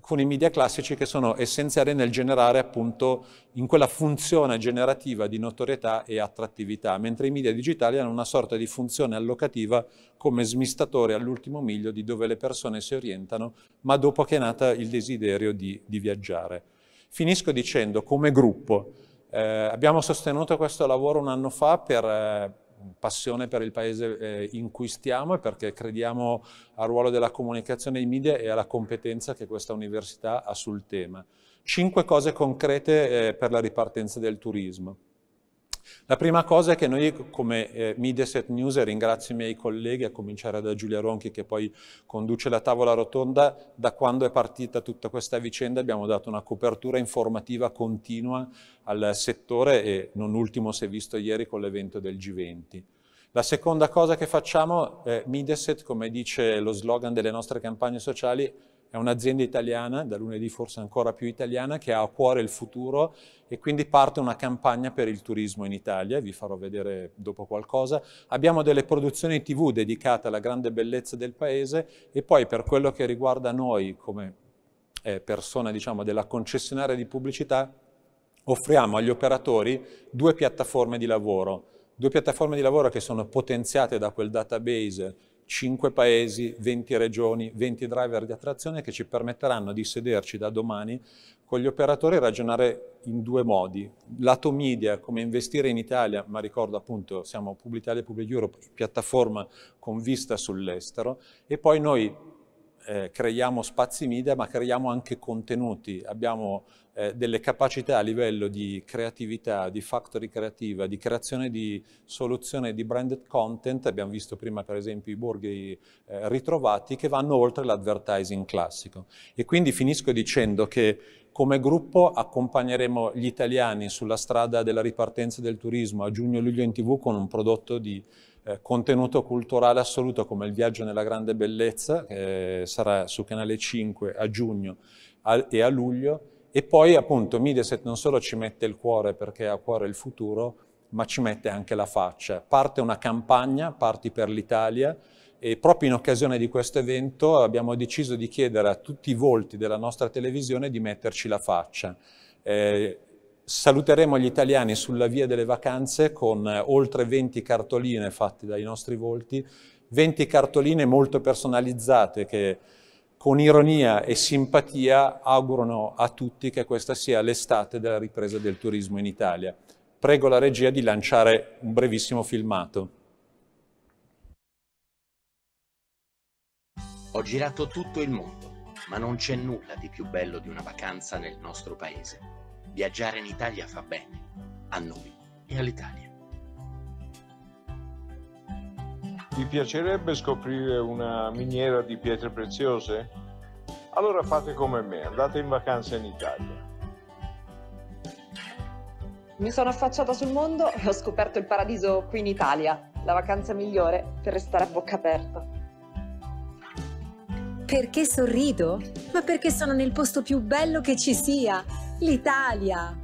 con i media classici che sono essenziali nel generare appunto in quella funzione generativa di notorietà e attrattività, mentre i media digitali hanno una sorta di funzione allocativa come smistatore all'ultimo miglio di dove le persone si orientano, ma dopo che è nata il desiderio di, di viaggiare. Finisco dicendo come gruppo, eh, abbiamo sostenuto questo lavoro un anno fa per eh, passione per il paese eh, in cui stiamo e perché crediamo al ruolo della comunicazione e media e alla competenza che questa università ha sul tema. Cinque cose concrete eh, per la ripartenza del turismo. La prima cosa è che noi come eh, Mediaset News, e ringrazio i miei colleghi, a cominciare da Giulia Ronchi che poi conduce la tavola rotonda, da quando è partita tutta questa vicenda abbiamo dato una copertura informativa continua al settore e non ultimo si è visto ieri con l'evento del G20. La seconda cosa che facciamo, eh, Mediaset, come dice lo slogan delle nostre campagne sociali, è un'azienda italiana, da lunedì forse ancora più italiana, che ha a cuore il futuro e quindi parte una campagna per il turismo in Italia, vi farò vedere dopo qualcosa. Abbiamo delle produzioni tv dedicate alla grande bellezza del paese e poi per quello che riguarda noi come eh, persone diciamo, della concessionaria di pubblicità, offriamo agli operatori due piattaforme di lavoro, due piattaforme di lavoro che sono potenziate da quel database 5 paesi, 20 regioni, 20 driver di attrazione che ci permetteranno di sederci da domani con gli operatori e ragionare in due modi. Lato media, come investire in Italia, ma ricordo appunto siamo Publitalia e Public Europe, piattaforma con vista sull'estero, e poi noi eh, creiamo spazi media ma creiamo anche contenuti, abbiamo eh, delle capacità a livello di creatività, di factory creativa, di creazione di soluzioni di branded content, abbiamo visto prima per esempio i borghi eh, ritrovati che vanno oltre l'advertising classico e quindi finisco dicendo che come gruppo accompagneremo gli italiani sulla strada della ripartenza del turismo a giugno-luglio in tv con un prodotto di eh, contenuto culturale assoluto come il viaggio nella grande bellezza, che sarà su Canale 5 a giugno e a luglio, e poi appunto Mediaset non solo ci mette il cuore perché ha a cuore il futuro, ma ci mette anche la faccia. Parte una campagna, Parti per l'Italia, e proprio in occasione di questo evento abbiamo deciso di chiedere a tutti i volti della nostra televisione di metterci la faccia. Eh, Saluteremo gli italiani sulla via delle vacanze con eh, oltre 20 cartoline fatte dai nostri volti, 20 cartoline molto personalizzate che con ironia e simpatia augurano a tutti che questa sia l'estate della ripresa del turismo in Italia. Prego la regia di lanciare un brevissimo filmato. Ho girato tutto il mondo, ma non c'è nulla di più bello di una vacanza nel nostro paese. Viaggiare in Italia fa bene, a noi e all'Italia. Ti piacerebbe scoprire una miniera di pietre preziose? Allora fate come me, andate in vacanza in Italia. Mi sono affacciata sul mondo e ho scoperto il paradiso qui in Italia, la vacanza migliore per restare a bocca aperta. Perché sorrido? Ma perché sono nel posto più bello che ci sia! l'Italia.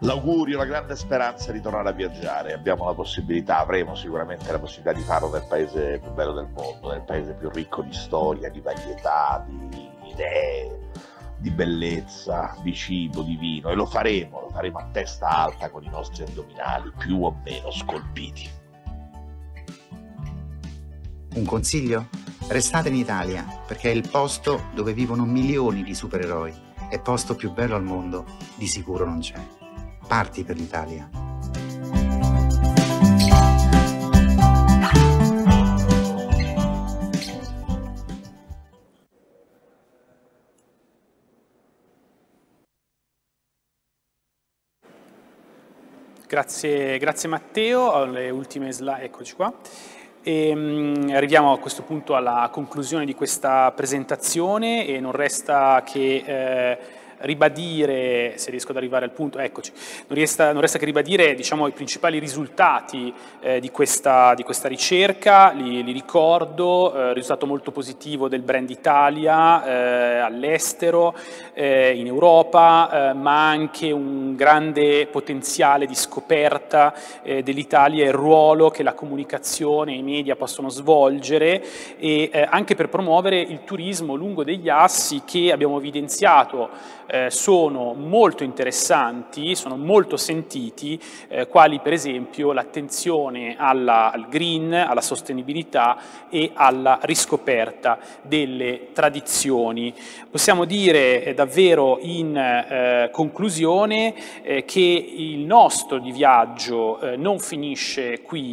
L'augurio, la grande speranza di tornare a viaggiare, abbiamo la possibilità, avremo sicuramente la possibilità di farlo nel paese più bello del mondo, nel paese più ricco di storia, di varietà, di idee, di bellezza, di cibo, di vino e lo faremo, lo faremo a testa alta con i nostri addominali più o meno scolpiti. Un consiglio? Restate in Italia, perché è il posto dove vivono milioni di supereroi e posto più bello al mondo di sicuro non c'è. Parti per l'Italia. Grazie, grazie Matteo, le ultime slide, eccoci qua. E ehm, arriviamo a questo punto alla conclusione di questa presentazione e non resta che eh, ribadire, se riesco ad arrivare al punto, eccoci, non, resta, non resta che ribadire diciamo, i principali risultati eh, di, questa, di, questa, ricerca, li, li ricordo, eh, risultato molto positivo del brand Italia eh, all'estero, eh, in Europa, eh, ma anche un grande potenziale di scoperta eh, dell'Italia e il ruolo che la comunicazione e i media possono svolgere e anche per promuovere il turismo lungo degli assi che abbiamo evidenziato eh, sono molto interessanti, sono molto sentiti, eh, quali per esempio l'attenzione al green, alla sostenibilità e alla riscoperta delle tradizioni. Possiamo dire eh, davvero in eh, conclusione eh, che il nostro di viaggio eh, non finisce qui,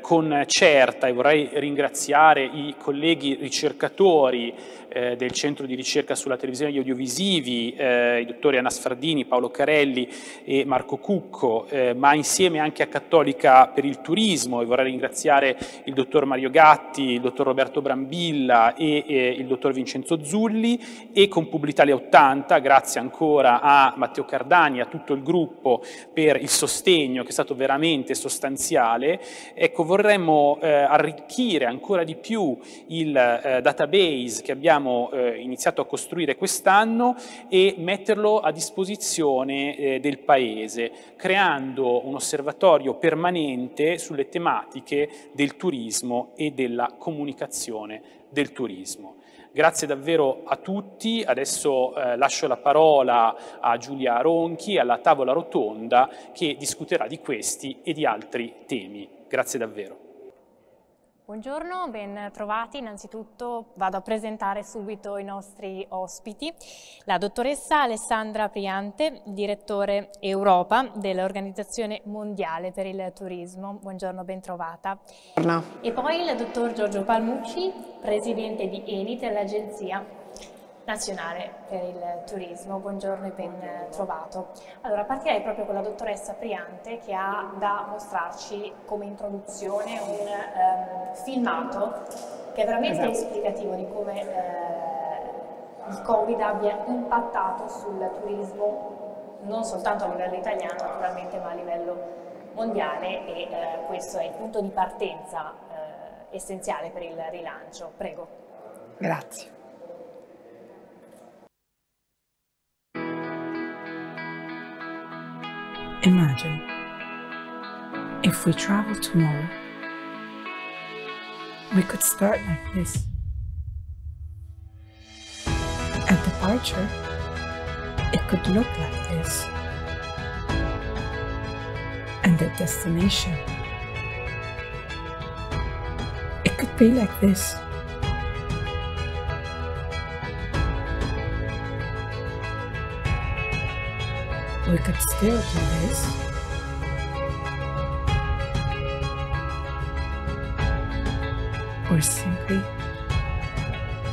con certa, e vorrei ringraziare i colleghi ricercatori eh, del Centro di ricerca sulla televisione e gli audiovisivi, eh, i dottori Anna Sfardini, Paolo Carelli e Marco Cucco, eh, ma insieme anche a Cattolica per il turismo e vorrei ringraziare il dottor Mario Gatti, il dottor Roberto Brambilla e, e eh, il dottor Vincenzo Zulli e con Publitalia 80, grazie ancora a Matteo Cardani, e a tutto il gruppo per il sostegno che è stato veramente sostanziale. Ecco, vorremmo eh, arricchire ancora di più il eh, database che abbiamo abbiamo eh, iniziato a costruire quest'anno e metterlo a disposizione eh, del Paese, creando un osservatorio permanente sulle tematiche del turismo e della comunicazione del turismo. Grazie davvero a tutti, adesso eh, lascio la parola a Giulia Ronchi, alla tavola rotonda che discuterà di questi e di altri temi. Grazie davvero. Buongiorno, ben trovati. Innanzitutto vado a presentare subito i nostri ospiti. La dottoressa Alessandra Priante, direttore Europa dell'Organizzazione Mondiale per il Turismo. Buongiorno, ben trovata. Buongiorno. E poi il dottor Giorgio Palmucci, presidente di Enit, l'agenzia nazionale per il turismo. Buongiorno e ben trovato. Allora, partirei proprio con la dottoressa Priante che ha da mostrarci come introduzione un um, filmato che è veramente esatto. esplicativo di come eh, il Covid abbia impattato sul turismo non soltanto a livello italiano naturalmente ma a livello mondiale e eh, questo è il punto di partenza eh, essenziale per il rilancio. Prego. Grazie. Imagine if we travel tomorrow, we could start like this. At departure, it could look like this. And at destination, it could be like this. We could still do this. Or simply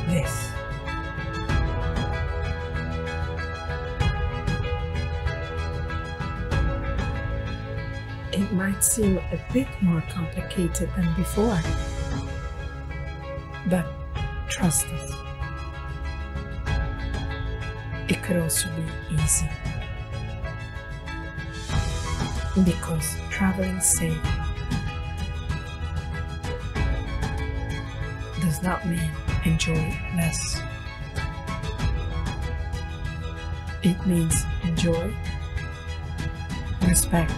this. It might seem a bit more complicated than before, but trust us. It could also be easy because traveling safe does not mean enjoy less. It means enjoy, respect,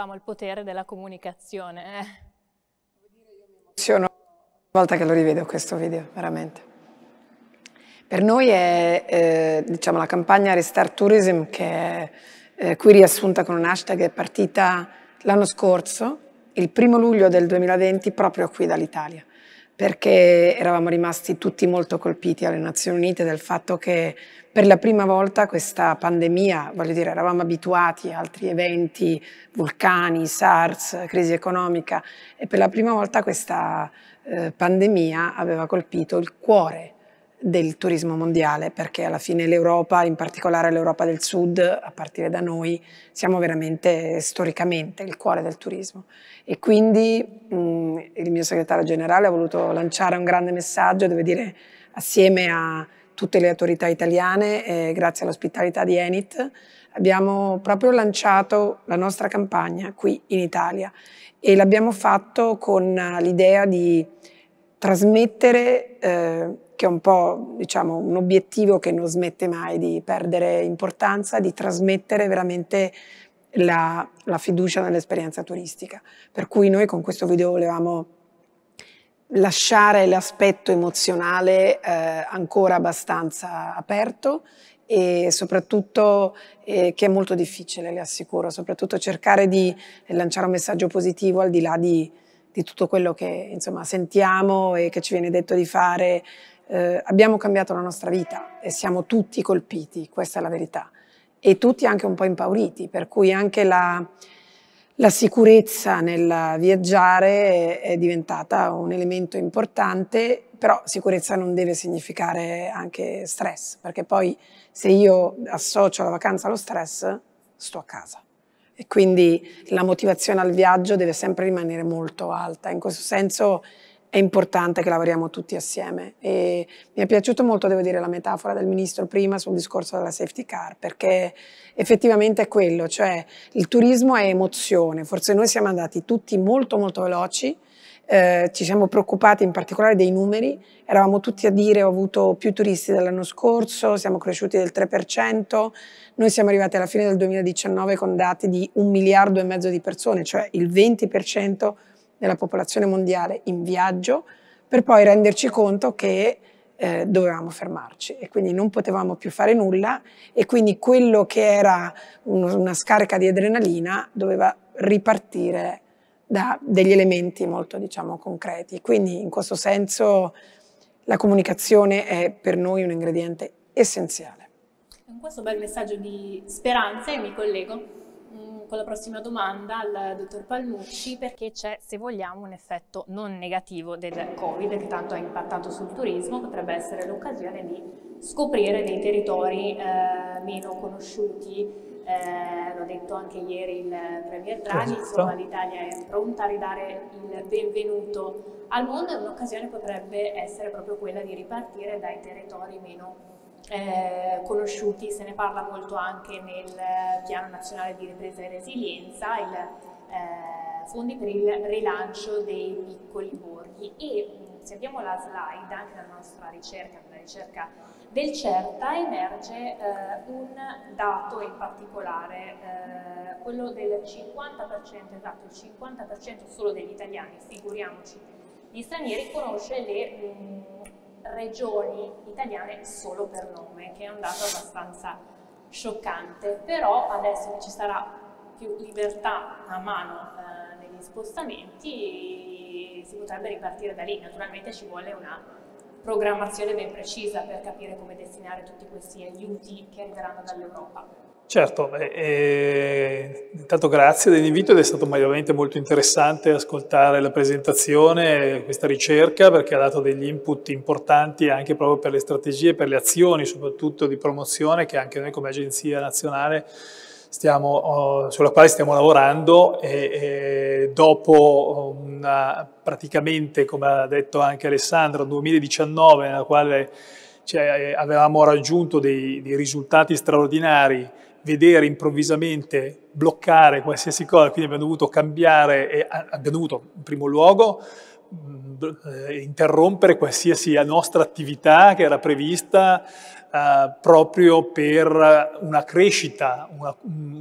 avevamo il potere della comunicazione. Emoziono eh. una volta che lo rivedo questo video, veramente. Per noi è eh, diciamo, la campagna Restart Tourism che è eh, qui riassunta con un hashtag è partita l'anno scorso, il primo luglio del 2020, proprio qui dall'Italia perché eravamo rimasti tutti molto colpiti alle Nazioni Unite del fatto che per la prima volta questa pandemia, voglio dire, eravamo abituati a altri eventi, vulcani, SARS, crisi economica, e per la prima volta questa eh, pandemia aveva colpito il cuore del turismo mondiale, perché alla fine l'Europa, in particolare l'Europa del Sud, a partire da noi, siamo veramente storicamente il cuore del turismo. E quindi mh, mm, il mio segretario generale ha voluto lanciare un grande messaggio, dove dire, assieme a tutte le autorità italiane, eh, grazie all'ospitalità di Enit, abbiamo proprio lanciato la nostra campagna qui in Italia e l'abbiamo fatto con l'idea di trasmettere eh, che è un po' diciamo, un obiettivo che non smette mai di perdere importanza, di trasmettere veramente la, la fiducia nell'esperienza turistica. Per cui noi con questo video volevamo lasciare l'aspetto emozionale eh, ancora abbastanza aperto e soprattutto eh, che è molto difficile, le assicuro, soprattutto cercare di lanciare un messaggio positivo al di là di, di tutto quello che insomma, sentiamo e che ci viene detto di fare eh, abbiamo cambiato la nostra vita e siamo tutti colpiti, questa è la verità, e tutti anche un po' impauriti, per cui anche la, la sicurezza nel viaggiare è, è diventata un elemento importante però sicurezza non deve significare anche stress, perché poi se io associo la vacanza allo stress, sto a casa. E quindi la motivazione al viaggio deve sempre rimanere molto alta. In questo senso è importante che lavoriamo tutti assieme. E mi è piaciuta molto, devo dire, la metafora del ministro prima sul discorso della safety car, perché effettivamente è quello, cioè il turismo è emozione, forse noi siamo andati tutti molto molto veloci, eh, ci siamo preoccupati in particolare dei numeri, eravamo tutti a dire ho avuto più turisti dell'anno scorso, siamo cresciuti del 3%, noi siamo arrivati alla fine del 2019 con dati di un miliardo e mezzo di persone, cioè il 20% della popolazione mondiale in viaggio per poi renderci conto che eh, dovevamo fermarci e quindi non potevamo più fare nulla e quindi quello che era uno, una scarica di adrenalina doveva ripartire da degli elementi molto diciamo concreti. Quindi in questo senso la comunicazione è per noi un ingrediente essenziale. Con questo bel messaggio di speranza io mi collego con la prossima domanda al dottor Palmucci perché c'è, se vogliamo, un effetto non negativo del Covid che tanto ha impattato sul turismo, potrebbe essere l'occasione di scoprire dei territori eh, meno conosciuti. Eh, l'ho detto anche ieri il Premier Draghi, insomma l'Italia è pronta a ridare il benvenuto al mondo e un'occasione potrebbe essere proprio quella di ripartire dai territori meno conosciuti eh, conosciuti, se ne parla molto anche nel piano nazionale di ripresa e resilienza, il eh, fondi per il rilancio dei piccoli borghi e se abbiamo la slide anche nella nostra ricerca, dalla ricerca del CERTA, emerge eh, un dato in particolare, eh, quello del 50%, esatto, il 50% solo degli italiani, figuriamoci, gli stranieri conosce le mh, mm, regioni italiane solo per nome, che è un dato abbastanza scioccante, però adesso che ci sarà più libertà a mano eh, negli spostamenti si potrebbe ripartire da lì, naturalmente ci vuole una programmazione ben precisa per capire come destinare tutti questi aiuti che arriveranno dall'Europa. Certo, eh, intanto grazie dell'invito ed è stato veramente molto interessante ascoltare la presentazione, questa ricerca, perché ha dato degli input importanti anche proprio per le strategie, per le azioni soprattutto di promozione che anche noi come agenzia nazionale Stiamo, oh, sulla quale stiamo lavorando e, e dopo una, praticamente, come ha detto anche Alessandro, 2019 nella quale cioè, avevamo raggiunto dei, dei risultati straordinari vedere improvvisamente bloccare qualsiasi cosa, quindi abbiamo dovuto cambiare, e abbiamo dovuto in primo luogo mm, eh, interrompere qualsiasi nostra attività che era prevista eh, proprio per una crescita, una,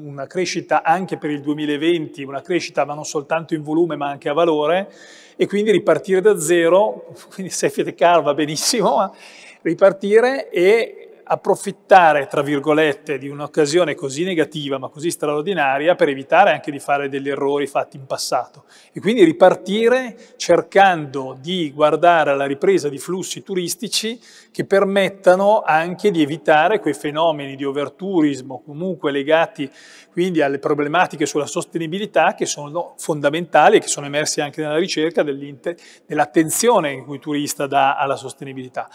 una crescita anche per il 2020, una crescita ma non soltanto in volume ma anche a valore e quindi ripartire da zero, (laughs) quindi Safety Car va benissimo, ripartire e approfittare, tra virgolette, di un'occasione così negativa ma così straordinaria per evitare anche di fare degli errori fatti in passato e quindi ripartire cercando di guardare alla ripresa di flussi turistici che permettano anche di evitare quei fenomeni di overturismo comunque legati quindi alle problematiche sulla sostenibilità che sono fondamentali e che sono emersi anche nella ricerca dell'attenzione che il turista dà alla sostenibilità.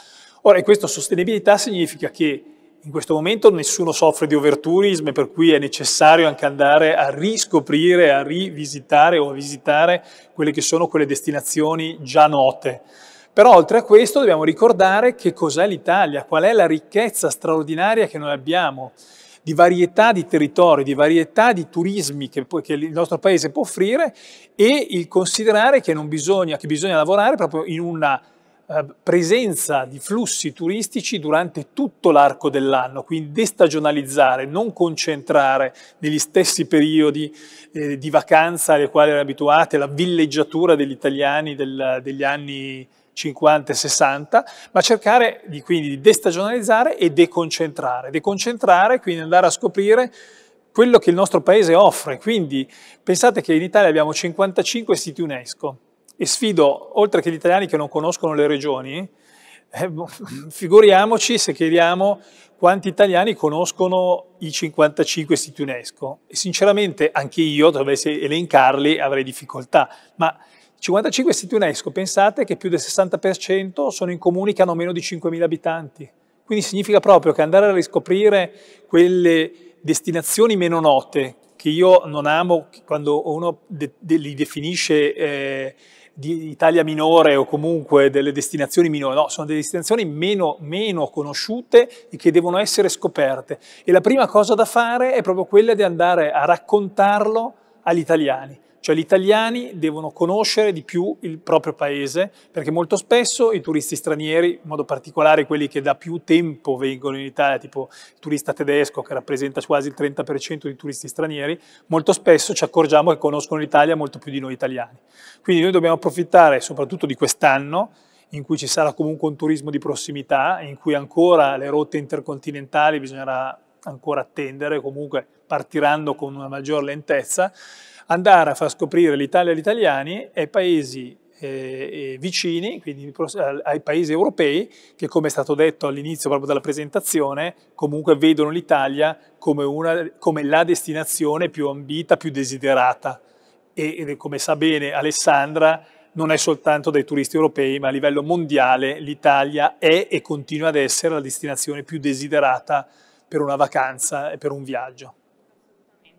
Ora, questa sostenibilità significa che in questo momento nessuno soffre di overtourism, per cui è necessario anche andare a riscoprire, a rivisitare o a visitare quelle che sono quelle destinazioni già note. Però oltre a questo dobbiamo ricordare che cos'è l'Italia, qual è la ricchezza straordinaria che noi abbiamo, di varietà di territori, di varietà di turismi che, che il nostro paese può offrire e il considerare che bisogna, che bisogna lavorare proprio in una eh, presenza di flussi turistici durante tutto l'arco dell'anno, quindi destagionalizzare, non concentrare negli stessi periodi eh, di vacanza alle quali erano abituate la villeggiatura degli italiani del, degli anni 50 e 60, ma cercare di, quindi di destagionalizzare e deconcentrare. Deconcentrare, quindi andare a scoprire quello che il nostro paese offre. Quindi pensate che in Italia abbiamo 55 siti UNESCO, e sfido, oltre che gli italiani che non conoscono le regioni, eh, (laughs) figuriamoci se chiediamo quanti italiani conoscono i 55 siti UNESCO. E sinceramente anche io, dovessi elencarli, avrei difficoltà. Ma 55 siti UNESCO, pensate che più del 60% sono in comuni che hanno meno di 5.000 abitanti. Quindi significa proprio che andare a riscoprire quelle destinazioni meno note, che io non amo quando uno de de li definisce eh, di Italia minore o comunque delle destinazioni minore, no, sono delle destinazioni meno, meno conosciute e che devono essere scoperte. E la prima cosa da fare è proprio quella di andare a raccontarlo agli italiani. Cioè gli italiani devono conoscere di più il proprio paese perché molto spesso i turisti stranieri, in modo particolare quelli che da più tempo vengono in Italia, tipo il turista tedesco che rappresenta quasi il 30% dei turisti stranieri, molto spesso ci accorgiamo che conoscono l'Italia molto più di noi italiani. Quindi noi dobbiamo approfittare soprattutto di quest'anno in cui ci sarà comunque un turismo di prossimità, in cui ancora le rotte intercontinentali bisognerà ancora attendere, comunque partiranno con una maggior lentezza, andare a far scoprire l'Italia agli italiani ai paesi eh, vicini, quindi ai paesi europei, che come è stato detto all'inizio proprio della presentazione, comunque vedono l'Italia come, una, come la destinazione più ambita, più desiderata. E, e come sa bene Alessandra, non è soltanto dai turisti europei, ma a livello mondiale l'Italia è e continua ad essere la destinazione più desiderata per una vacanza e per un viaggio.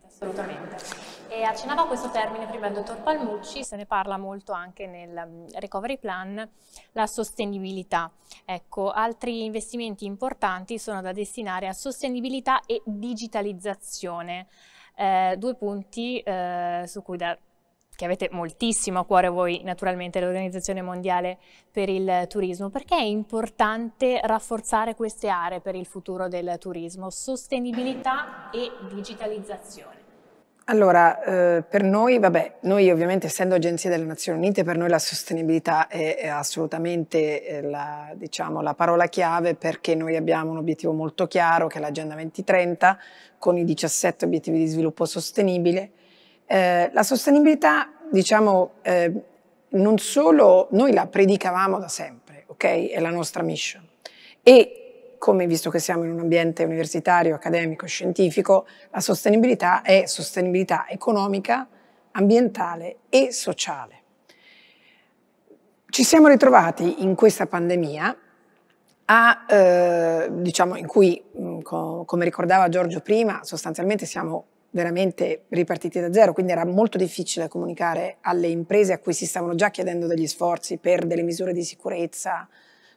Assolutamente. assolutamente. E accennava a questo termine prima il dottor Palmucci, se ne parla molto anche nel mm, recovery plan, la sostenibilità. Ecco, altri investimenti importanti sono da destinare a sostenibilità e digitalizzazione, eh, due punti eh, su cui da che avete moltissimo a cuore voi naturalmente l'Organizzazione Mondiale per il Turismo, perché è importante rafforzare queste aree per il futuro del turismo, sostenibilità e digitalizzazione? Allora, eh, per noi, vabbè, noi ovviamente essendo agenzia delle Nazioni Unite, per noi la sostenibilità è, è assolutamente eh, la, diciamo, la, parola chiave perché noi abbiamo un obiettivo molto chiaro che è l'Agenda 2030 con i 17 obiettivi di sviluppo sostenibile. Eh, la sostenibilità, diciamo, eh, non solo noi la predicavamo da sempre, ok? È la nostra mission. E come visto che siamo in un ambiente universitario, accademico, scientifico, la sostenibilità è sostenibilità economica, ambientale e sociale. Ci siamo ritrovati in questa pandemia a, eh, diciamo, in cui, mm, co come ricordava Giorgio prima, sostanzialmente siamo veramente ripartiti da zero, quindi era molto difficile comunicare alle imprese a cui si stavano già chiedendo degli sforzi per delle misure di sicurezza,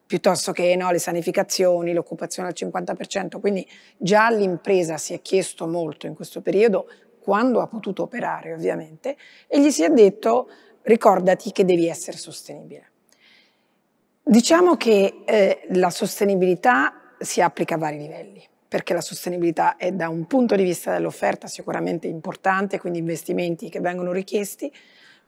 piuttosto che no, le sanificazioni, l'occupazione al 50%. Quindi già l'impresa si è chiesto molto in questo periodo, quando ha potuto operare ovviamente, e gli si è detto ricordati che devi essere sostenibile. Diciamo che eh, la sostenibilità si applica a vari livelli perché la sostenibilità è da un punto di vista dell'offerta sicuramente importante, quindi investimenti che vengono richiesti,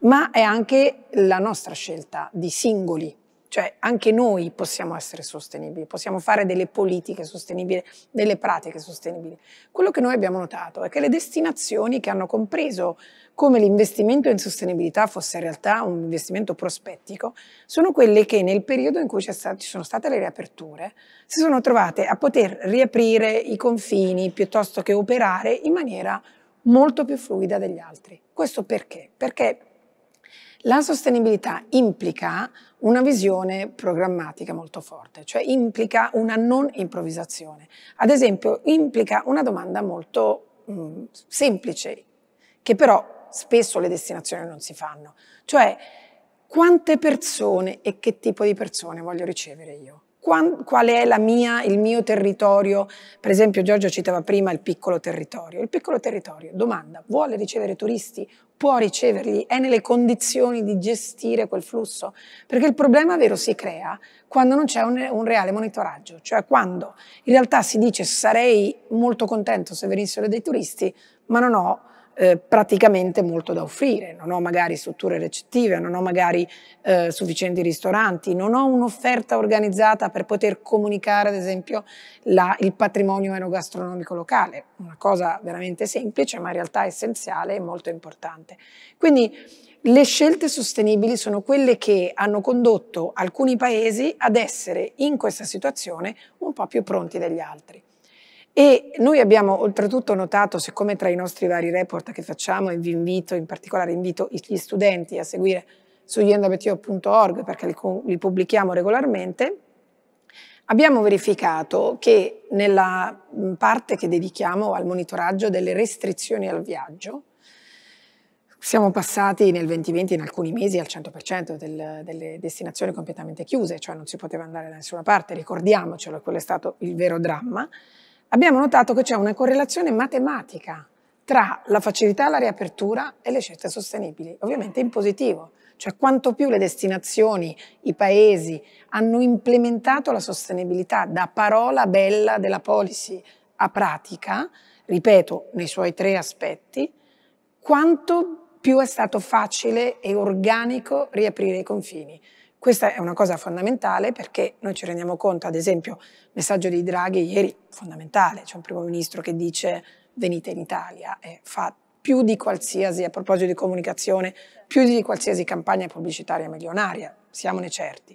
ma è anche la nostra scelta di singoli cioè anche noi possiamo essere sostenibili, possiamo fare delle politiche sostenibili, delle pratiche sostenibili. Quello che noi abbiamo notato è che le destinazioni che hanno compreso come l'investimento in sostenibilità fosse in realtà un investimento prospettico, sono quelle che nel periodo in cui ci sono state le riaperture si sono trovate a poter riaprire i confini piuttosto che operare in maniera molto più fluida degli altri. Questo perché? Perché la sostenibilità implica una visione programmatica molto forte, cioè implica una non improvvisazione. Ad esempio, implica una domanda molto mh, mm, semplice, che però spesso le destinazioni non si fanno, cioè quante persone e che tipo di persone voglio ricevere io? qual è la mia, il mio territorio. Per esempio Giorgio citava prima il piccolo territorio. Il piccolo territorio, domanda, vuole ricevere turisti? Può riceverli? È nelle condizioni di gestire quel flusso? Perché il problema vero si crea quando non c'è un, un reale monitoraggio, cioè quando in realtà si dice sarei molto contento se venissero dei turisti, ma non ho eh, praticamente molto da offrire, non ho magari strutture recettive, non ho magari eh, sufficienti ristoranti, non ho un'offerta organizzata per poter comunicare ad esempio la, il patrimonio enogastronomico locale, una cosa veramente semplice ma in realtà essenziale e molto importante. Quindi le scelte sostenibili sono quelle che hanno condotto alcuni paesi ad essere in questa situazione un po' più pronti degli altri. E noi abbiamo oltretutto notato, siccome tra i nostri vari report che facciamo, e vi invito, in particolare invito gli studenti a seguire su yendoabetio.org perché li, li pubblichiamo regolarmente, abbiamo verificato che nella parte che dedichiamo al monitoraggio delle restrizioni al viaggio, siamo passati nel 2020 in alcuni mesi al 100% del, delle destinazioni completamente chiuse, cioè non si poteva andare da nessuna parte, ricordiamocelo, quello è stato il vero dramma abbiamo notato che c'è una correlazione matematica tra la facilità alla riapertura e le scelte sostenibili, ovviamente in positivo, cioè quanto più le destinazioni, i paesi hanno implementato la sostenibilità da parola bella della policy a pratica, ripeto, nei suoi tre aspetti, quanto più è stato facile e organico riaprire i confini. Questa è una cosa fondamentale perché noi ci rendiamo conto, ad esempio, il messaggio di Draghi ieri, fondamentale, c'è un primo ministro che dice venite in Italia e fa più di qualsiasi, a proposito di comunicazione, più di qualsiasi campagna pubblicitaria milionaria, siamone certi.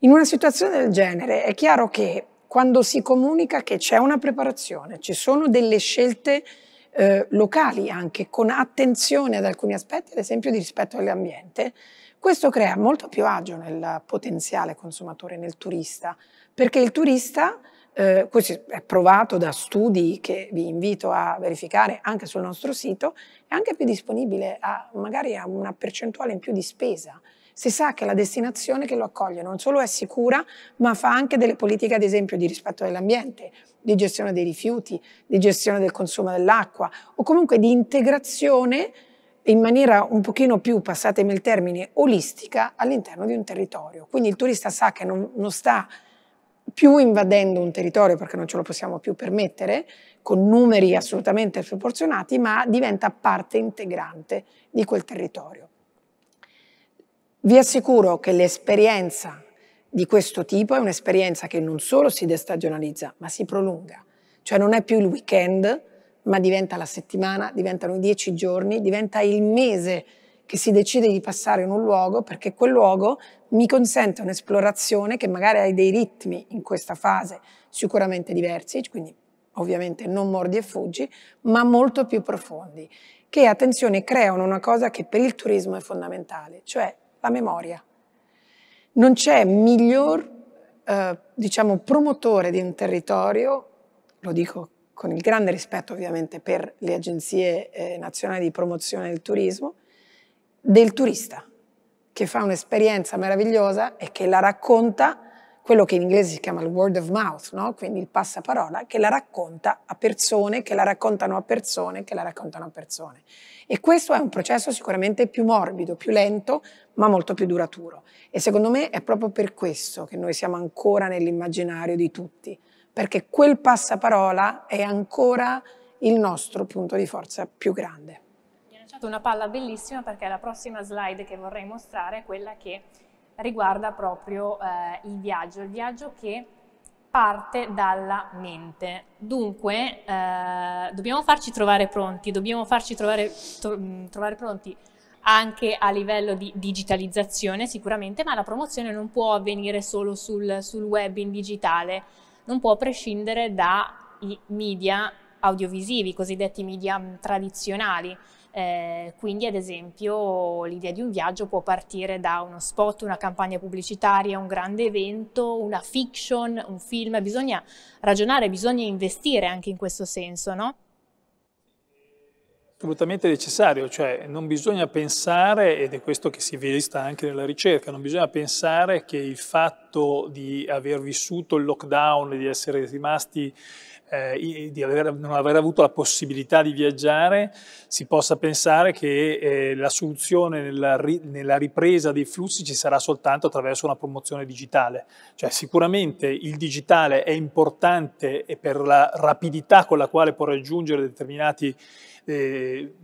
In una situazione del genere è chiaro che quando si comunica che c'è una preparazione, ci sono delle scelte eh, locali anche con attenzione ad alcuni aspetti, ad esempio di rispetto all'ambiente, questo crea molto più agio nel potenziale consumatore, nel turista, perché il turista, eh, questo è provato da studi che vi invito a verificare anche sul nostro sito, è anche più disponibile a, magari a una percentuale in più di spesa. Si sa che la destinazione che lo accoglie non solo è sicura, ma fa anche delle politiche, ad esempio, di rispetto dell'ambiente, di gestione dei rifiuti, di gestione del consumo dell'acqua o comunque di integrazione in maniera un pochino più, passatemi il termine, olistica all'interno di un territorio. Quindi il turista sa che non, non sta più invadendo un territorio perché non ce lo possiamo più permettere, con numeri assolutamente sproporzionati, ma diventa parte integrante di quel territorio. Vi assicuro che l'esperienza di questo tipo è un'esperienza che non solo si destagionalizza, ma si prolunga. Cioè non è più il weekend ma diventa la settimana, diventano i dieci giorni, diventa il mese che si decide di passare in un luogo perché quel luogo mi consente un'esplorazione che magari hai dei ritmi in questa fase sicuramente diversi, quindi ovviamente non mordi e fuggi, ma molto più profondi, che attenzione creano una cosa che per il turismo è fondamentale, cioè la memoria. Non c'è miglior eh, diciamo, promotore di un territorio, lo dico con il grande rispetto ovviamente per le agenzie eh, nazionali di promozione del turismo, del turista che fa un'esperienza meravigliosa e che la racconta, quello che in inglese si chiama il word of mouth, no? quindi il passaparola, che la racconta a persone, che la raccontano a persone, che la raccontano a persone. E questo è un processo sicuramente più morbido, più lento, ma molto più duraturo. E secondo me è proprio per questo che noi siamo ancora nell'immaginario di tutti perché quel passaparola è ancora il nostro punto di forza più grande. Mi ha lanciato una palla bellissima perché la prossima slide che vorrei mostrare è quella che riguarda proprio eh, il viaggio, il viaggio che parte dalla mente. Dunque, eh, dobbiamo farci trovare pronti, dobbiamo farci trovare, to, mm, trovare pronti anche a livello di digitalizzazione sicuramente, ma la promozione non può avvenire solo sul, sul web in digitale, non può prescindere dai media audiovisivi, i cosiddetti media tradizionali. Eh, quindi ad esempio l'idea di un viaggio può partire da uno spot, una campagna pubblicitaria, un grande evento, una fiction, un film, bisogna ragionare, bisogna investire anche in questo senso, no? assolutamente necessario, cioè non bisogna pensare, ed è questo che si vista anche nella ricerca, non bisogna pensare che il fatto di aver vissuto il lockdown, di essere rimasti eh, di aver, non aver avuto la possibilità di viaggiare, si possa pensare che eh, la soluzione nella, ri, nella, ripresa dei flussi ci sarà soltanto attraverso una promozione digitale. Cioè, sicuramente il digitale è importante per la rapidità con la quale può raggiungere determinati eh,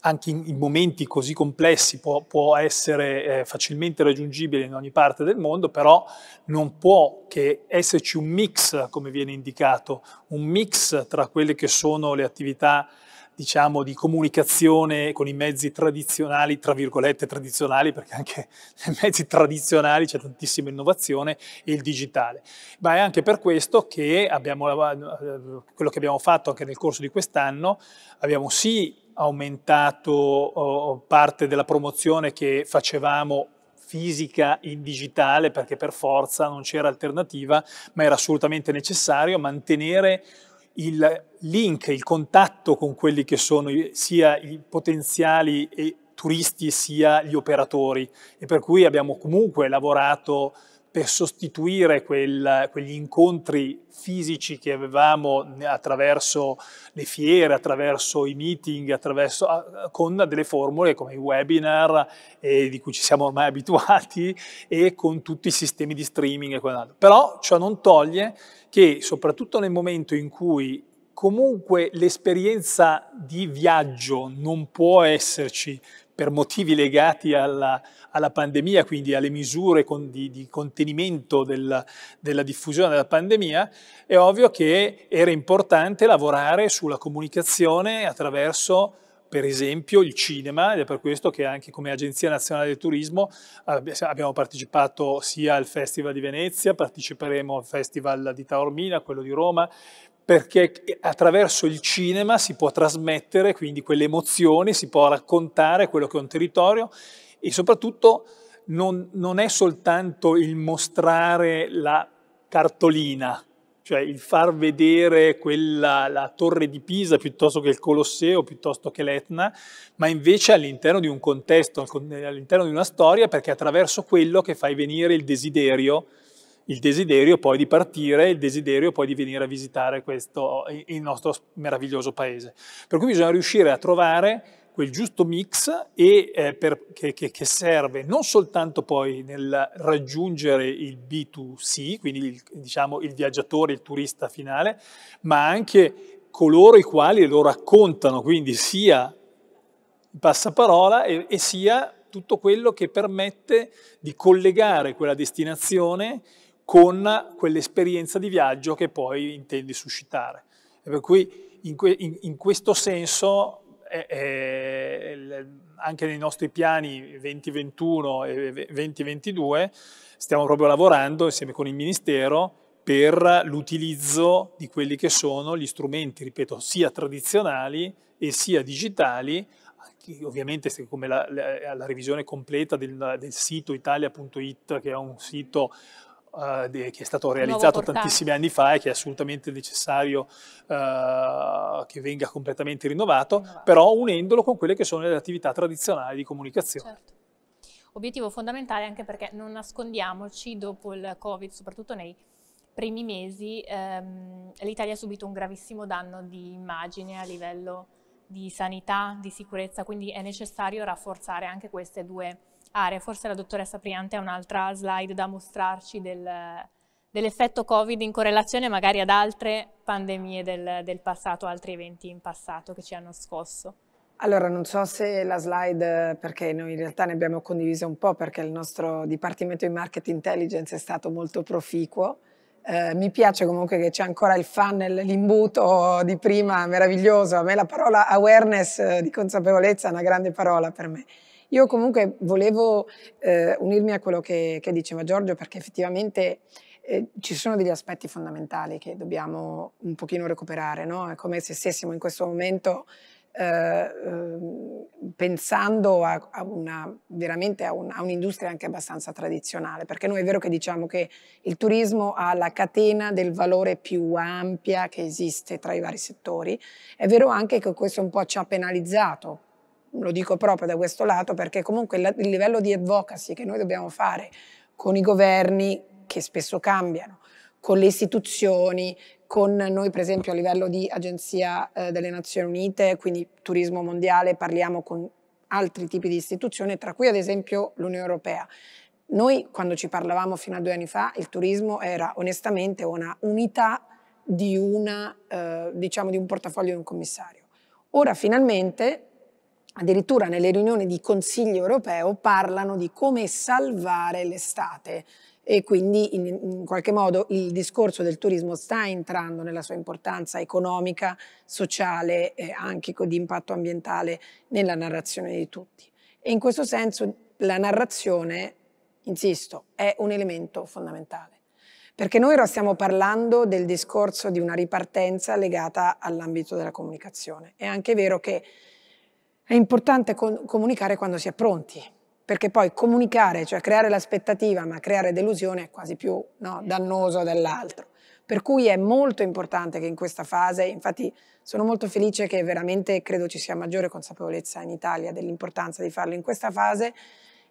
anche in, in, momenti così complessi può, può essere eh, facilmente raggiungibile in ogni parte del mondo, però non può che esserci un mix, come viene indicato, un mix tra quelle che sono le attività diciamo, di comunicazione con i mezzi tradizionali, tra virgolette tradizionali, perché anche (laughs) nei mezzi tradizionali c'è tantissima innovazione, e il digitale. Ma è anche per questo che abbiamo, eh, quello che abbiamo fatto anche nel corso di quest'anno, abbiamo sì aumentato oh, oh, parte della promozione che facevamo fisica in digitale perché per forza non c'era alternativa, ma era assolutamente necessario mantenere il link, il contatto con quelli che sono sia i potenziali turisti sia gli operatori e per cui abbiamo comunque lavorato per sostituire quel, quegli incontri fisici che avevamo attraverso le fiere, attraverso i meeting, attraverso, con delle formule come i webinar eh, di cui ci siamo ormai (laughs) abituati e con tutti i sistemi di streaming e quant'altro. Però ciò non toglie che soprattutto nel momento in cui comunque l'esperienza di viaggio non può esserci per motivi legati alla, alla pandemia, quindi alle misure con, di, di, contenimento della, della diffusione della pandemia, è ovvio che era importante lavorare sulla comunicazione attraverso per esempio il cinema ed è per questo che anche come Agenzia Nazionale del Turismo abbiamo partecipato sia al Festival di Venezia, parteciperemo al Festival di Taormina, quello di Roma, perché eh, attraverso il cinema si può trasmettere quindi quelle emozioni, si può raccontare quello che è un territorio e soprattutto non, non è soltanto il mostrare la cartolina, cioè il far vedere quella, la torre di Pisa piuttosto che il Colosseo, piuttosto che l'Etna, ma invece all'interno di un contesto, eh, all'interno di una storia, perché è attraverso quello che fai venire il desiderio il desiderio poi di partire, il desiderio poi di venire a visitare questo, il nostro meraviglioso paese. Per cui bisogna riuscire a trovare quel giusto mix e, eh, per, che, che, che, serve non soltanto poi nel raggiungere il B2C, quindi il, diciamo il viaggiatore, il turista finale, ma anche coloro i quali lo raccontano, quindi sia il passaparola e, e sia tutto quello che permette di collegare quella destinazione con quell'esperienza di viaggio che poi intendi suscitare. E per cui in, que in, in questo senso è, è, anche nei nostri piani 2021 e 2022 stiamo proprio lavorando insieme con il Ministero per l'utilizzo di quelli che sono gli strumenti, ripeto, sia tradizionali e sia digitali, ovviamente come la, la, la revisione completa del, del sito italia.it, che è un sito eh, che è stato realizzato tantissimi anni fa e che è assolutamente necessario eh, che venga completamente rinnovato, rinnovato, però unendolo con quelle che sono le attività tradizionali di comunicazione. Certo. Obiettivo fondamentale anche perché non nascondiamoci, dopo il Covid, soprattutto nei primi mesi, ehm, l'Italia ha subito un gravissimo danno di immagine a livello di sanità, di sicurezza, quindi è necessario rafforzare anche queste due aree. Forse la dottoressa Priante ha un'altra slide da mostrarci del, dell'effetto Covid in correlazione magari ad altre pandemie del, del passato, altri eventi in passato che ci hanno scosso. Allora, non so se la slide, perché noi in realtà ne abbiamo condivise un po', perché il nostro Dipartimento di Market Intelligence è stato molto proficuo. Eh, mi piace comunque che c'è ancora il funnel, l'imbuto di prima, meraviglioso. A me la parola awareness eh, di consapevolezza è una grande parola per me. Io comunque volevo eh, unirmi a quello che, che, diceva Giorgio perché effettivamente eh, ci sono degli aspetti fondamentali che dobbiamo un pochino recuperare, no? È come se stessimo in questo momento eh, ehm, pensando a, a, una, veramente a, un, a un'industria anche abbastanza tradizionale, perché noi è vero che diciamo che il turismo ha la catena del valore più ampia che esiste tra i vari settori, è vero anche che questo un po' ci ha penalizzato lo dico proprio da questo lato perché comunque il, livello di advocacy che noi dobbiamo fare con i governi che spesso cambiano, con le istituzioni, con noi per esempio a livello di Agenzia eh, delle Nazioni Unite, quindi turismo mondiale, parliamo con altri tipi di istituzioni, tra cui ad esempio l'Unione Europea. Noi quando ci parlavamo fino a due anni fa, il turismo era onestamente una unità di, una, eh, diciamo, di un portafoglio di un commissario. Ora finalmente addirittura nelle riunioni di Consiglio europeo parlano di come salvare l'estate e quindi in, in, qualche modo il discorso del turismo sta entrando nella sua importanza economica, sociale e anche di impatto ambientale nella narrazione di tutti. E in questo senso la narrazione, insisto, è un elemento fondamentale. Perché noi ora stiamo parlando del discorso di una ripartenza legata all'ambito della comunicazione. È anche vero che è importante comunicare quando si è pronti, perché poi comunicare, cioè creare l'aspettativa, ma creare delusione è quasi più no, dannoso dell'altro. Per cui è molto importante che in questa fase, infatti sono molto felice che veramente credo ci sia maggiore consapevolezza in Italia dell'importanza di farlo in questa fase,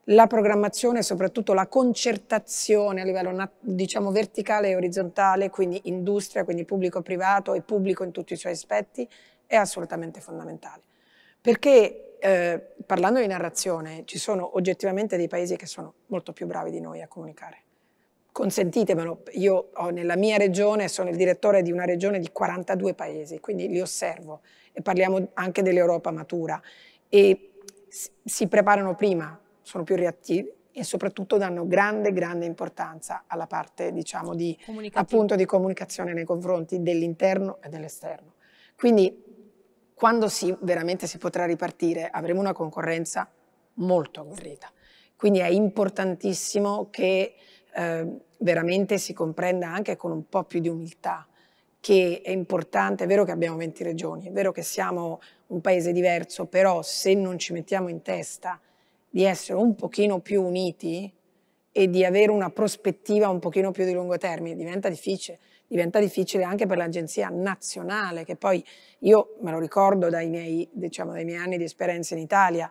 la programmazione e soprattutto la concertazione a livello diciamo, verticale e orizzontale, quindi industria, quindi pubblico privato e pubblico in tutti i suoi aspetti, è assolutamente fondamentale. Perché eh, parlando di narrazione ci sono oggettivamente dei paesi che sono molto più bravi di noi a comunicare. Consentitemelo, io ho, nella mia regione sono il direttore di una regione di 42 paesi, quindi li osservo e parliamo anche dell'Europa matura e si preparano prima, sono più reattivi, e soprattutto danno grande, grande importanza alla parte diciamo, di, appunto, di comunicazione nei confronti dell'interno e dell'esterno. Quindi quando si, veramente si potrà ripartire avremo una concorrenza molto agguerrita. Quindi è importantissimo che eh, veramente si comprenda anche con un po' più di umiltà che è importante, è vero che abbiamo 20 regioni, è vero che siamo un paese diverso, però se non ci mettiamo in testa di essere un pochino più uniti e di avere una prospettiva un pochino più di lungo termine, diventa difficile diventa difficile anche per l'agenzia nazionale, che poi io me lo ricordo dai miei, diciamo, dai miei anni di esperienza in Italia,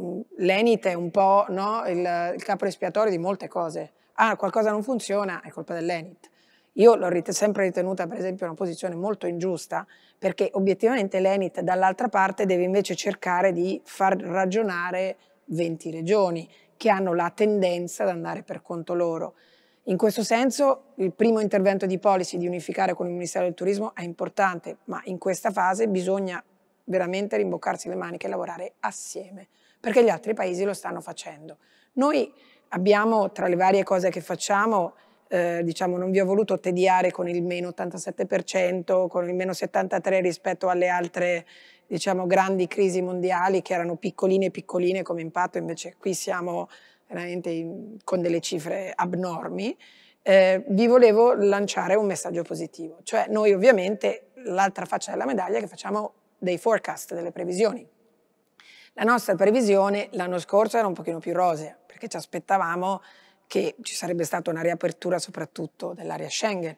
mm, l'ENIT è un po' no, il, il, capo espiatorio di molte cose. Ah, qualcosa non funziona, è colpa dell'ENIT. Io l'ho rite sempre ritenuta, per esempio, una posizione molto ingiusta, perché obiettivamente l'ENIT dall'altra parte deve invece cercare di far ragionare 20 regioni che hanno la tendenza ad andare per conto loro. In questo senso il primo intervento di policy di unificare con il Ministero del Turismo è importante, ma in questa fase bisogna veramente rimboccarsi le maniche e lavorare assieme, perché gli altri paesi lo stanno facendo. Noi abbiamo tra le varie cose che facciamo, eh, diciamo non vi ho voluto tediare con il meno 87%, con il meno 73% rispetto alle altre diciamo, grandi crisi mondiali che erano piccoline piccoline come impatto, invece qui siamo veramente con delle cifre abnormi, eh, vi volevo lanciare un messaggio positivo. Cioè noi ovviamente l'altra faccia della medaglia è che facciamo dei forecast, delle previsioni. La nostra previsione l'anno scorso era un pochino più rosea, perché ci aspettavamo che ci sarebbe stata una riapertura soprattutto dell'area Schengen,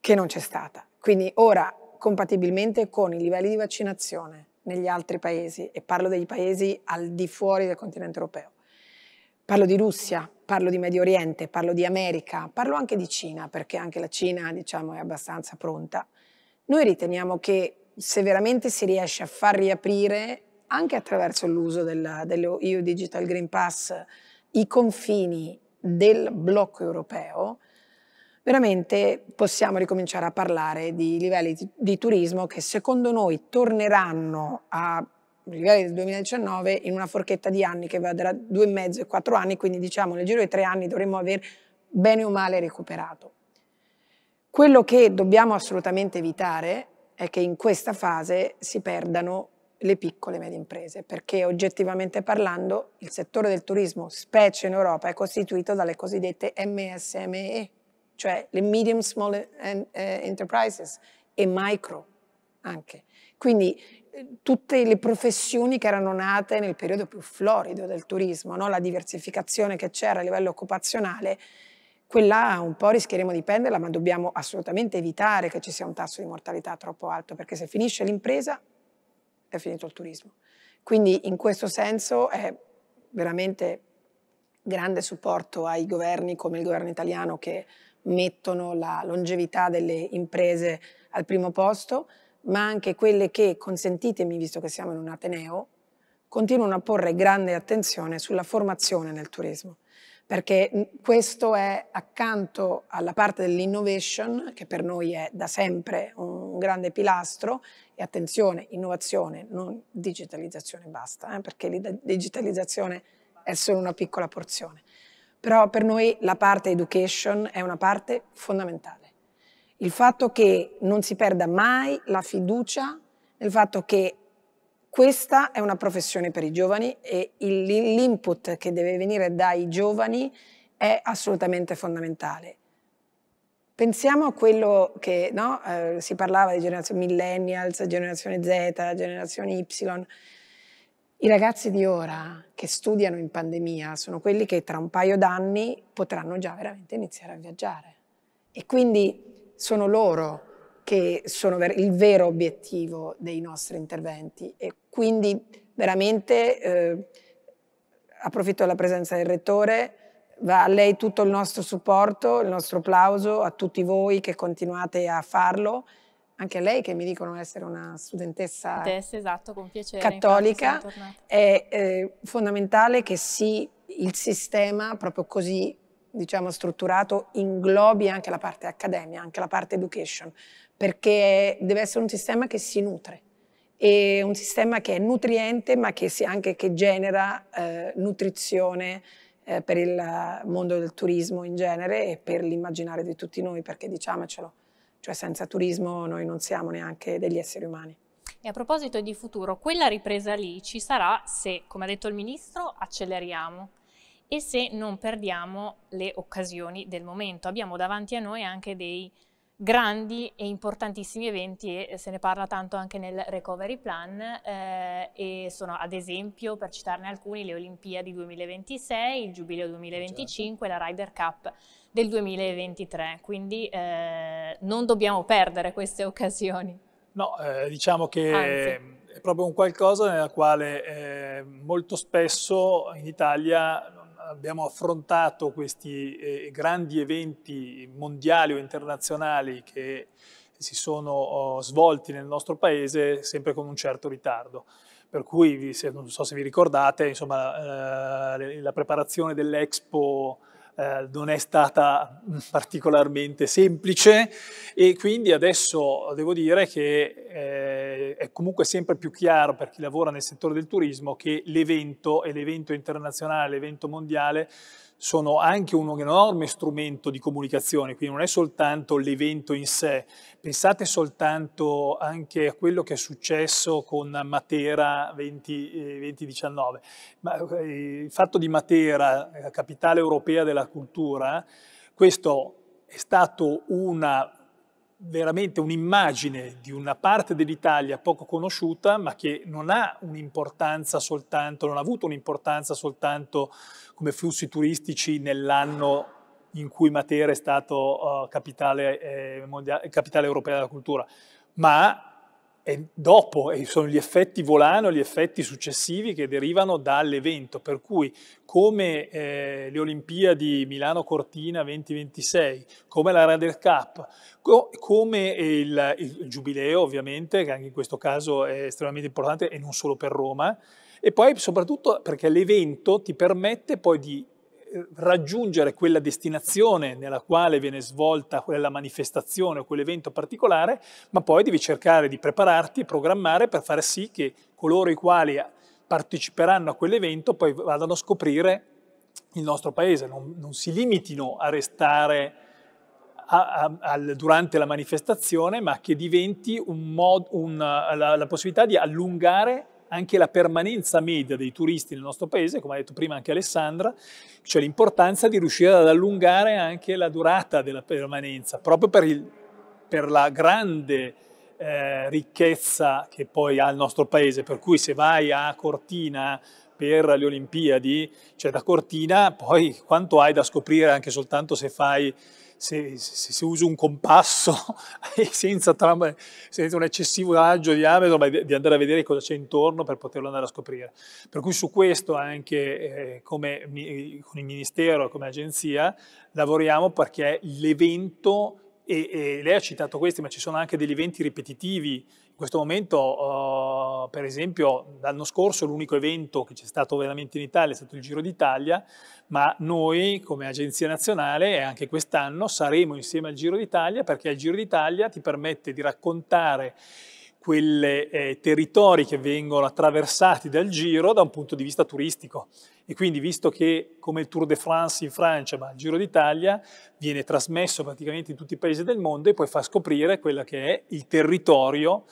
che non c'è stata. Quindi ora, compatibilmente con i livelli di vaccinazione negli altri paesi, e parlo dei paesi al di fuori del continente europeo, Parlo di Russia, parlo di Medio Oriente, parlo di America, parlo anche di Cina, perché anche la Cina diciamo, è abbastanza pronta. Noi riteniamo che se veramente si riesce a far riaprire, anche attraverso l'uso dell'EU Digital Green Pass, i confini del blocco europeo, veramente possiamo ricominciare a parlare di livelli di, di turismo che secondo noi torneranno a magari del 2019 in una forchetta di anni che va da due e mezzo quattro anni, quindi diciamo nel giro di tre anni dovremmo aver bene o male recuperato. Quello che dobbiamo assolutamente evitare è che in questa fase si perdano le piccole e medie imprese, perché oggettivamente parlando il settore del turismo, specie in Europa, è costituito dalle cosiddette MSME, cioè le Medium Small eh, eh, Enterprises e Micro anche. Quindi tutte le professioni che erano nate nel periodo più florido del turismo, no? la diversificazione che c'era a livello occupazionale, quella un po' rischieremo di penderla, ma dobbiamo assolutamente evitare che ci sia un tasso di mortalità troppo alto, perché se finisce l'impresa è finito il turismo. Quindi in questo senso è veramente grande supporto ai governi come il governo italiano che mettono la longevità delle imprese al primo posto, ma anche quelle che, consentitemi visto che siamo in un Ateneo, continuano a porre grande attenzione sulla formazione nel turismo, perché questo è accanto alla parte dell'innovation, che per noi è da sempre un grande pilastro, e attenzione, innovazione, non digitalizzazione basta, eh, perché la digitalizzazione è solo una piccola porzione. Però per noi la parte education è una parte fondamentale il fatto che non si perda mai la fiducia nel fatto che questa è una professione per i giovani e l'input che deve venire dai giovani è assolutamente fondamentale. Pensiamo a quello che no, eh, si parlava di generazione millennials, generazione Z, generazione Y. I ragazzi di ora che studiano in pandemia sono quelli che tra un paio d'anni potranno già veramente iniziare a viaggiare. E quindi sono loro che sono il vero obiettivo dei nostri interventi e quindi veramente eh, approfitto della presenza del Rettore, va a lei tutto il nostro supporto, il nostro applauso, a tutti voi che continuate a farlo, anche a lei che mi dicono essere una studentessa Tess, esatto, piacere, cattolica, è eh, fondamentale che sì, il sistema proprio così diciamo, strutturato inglobi anche la parte accademia, anche la parte education, perché deve essere un sistema che si nutre, e un sistema che è nutriente ma che anche che genera eh, nutrizione eh, per il mondo del turismo in genere e per l'immaginario di tutti noi, perché diciamocelo, cioè senza turismo noi non siamo neanche degli esseri umani. E a proposito di futuro, quella ripresa lì ci sarà se, come ha detto il Ministro, acceleriamo e se non perdiamo le occasioni del momento. Abbiamo davanti a noi anche dei grandi e importantissimi eventi e se ne parla tanto anche nel recovery plan eh, e sono ad esempio per citarne alcuni le Olimpiadi 2026, il Giubileo 2025, certo. la Ryder Cup del 2023, quindi eh, non dobbiamo perdere queste (laughs) occasioni. No, eh, diciamo che Anzi. è proprio un qualcosa nella quale eh, molto spesso in Italia abbiamo affrontato questi eh, grandi eventi mondiali o internazionali che si sono oh, svolti nel nostro paese sempre con un certo ritardo. Per cui, se, non so se vi ricordate, insomma, eh, la preparazione dell'Expo eh, non è stata particolarmente semplice e quindi adesso devo dire che eh, è comunque sempre più chiaro per chi lavora nel settore del turismo che l'evento e l'evento internazionale, l'evento mondiale sono anche un enorme strumento di comunicazione, quindi non è soltanto l'evento in sé. Pensate soltanto anche a quello che è successo con Matera 20, eh, 2019. Ma, eh, il fatto di Matera, capitale europea della cultura, questo è stato una veramente un'immagine di una parte dell'Italia poco conosciuta, ma che non ha un'importanza soltanto, non ha avuto un'importanza soltanto come flussi turistici nell'anno in cui Matera è stato uh, capitale, eh, mondiale, capitale europea della cultura, ma è dopo, e sono gli effetti volano, gli effetti successivi che derivano dall'evento, per cui come eh, le Olimpiadi Milano-Cortina 2026, come la Ryder Cup, co come il, il Giubileo ovviamente, che anche in questo caso è estremamente importante e non solo per Roma, e poi soprattutto perché l'evento ti permette poi di raggiungere quella destinazione nella quale viene svolta quella manifestazione o quell'evento particolare, ma poi devi cercare di prepararti e programmare per fare sì che coloro i quali parteciperanno a quell'evento poi vadano a scoprire il nostro paese, non, non si limitino a restare a, a, al, durante la manifestazione, ma che diventi un mod, un, la, la possibilità di allungare anche la permanenza media dei turisti nel nostro paese, come ha detto prima anche Alessandra, cioè l'importanza di riuscire ad allungare anche la durata della permanenza, proprio per, il, per la grande eh, ricchezza che poi ha il nostro paese, per cui se vai a Cortina per le Olimpiadi, cioè da Cortina poi quanto hai da scoprire anche soltanto se fai se, se, se uso un compasso (laughs) senza, tram, senza, un eccessivo raggio di diametro, ma di, di, andare a vedere cosa c'è intorno per poterlo andare a scoprire. Per cui su questo anche eh, come mi, con il Ministero, come agenzia, lavoriamo perché l'evento, e, e lei ha citato questi, ma ci sono anche degli eventi ripetitivi, in questo momento, uh, per esempio, l'anno scorso l'unico evento che c'è stato veramente in Italia è stato il Giro d'Italia, ma noi come agenzia nazionale e anche quest'anno saremo insieme al Giro d'Italia perché il Giro d'Italia ti permette di raccontare quei eh, territori che vengono attraversati dal Giro da un punto di vista turistico. E quindi, visto che come il Tour de France in Francia, ma il Giro d'Italia, viene trasmesso praticamente in tutti i paesi del mondo e poi fa scoprire quello che è il territorio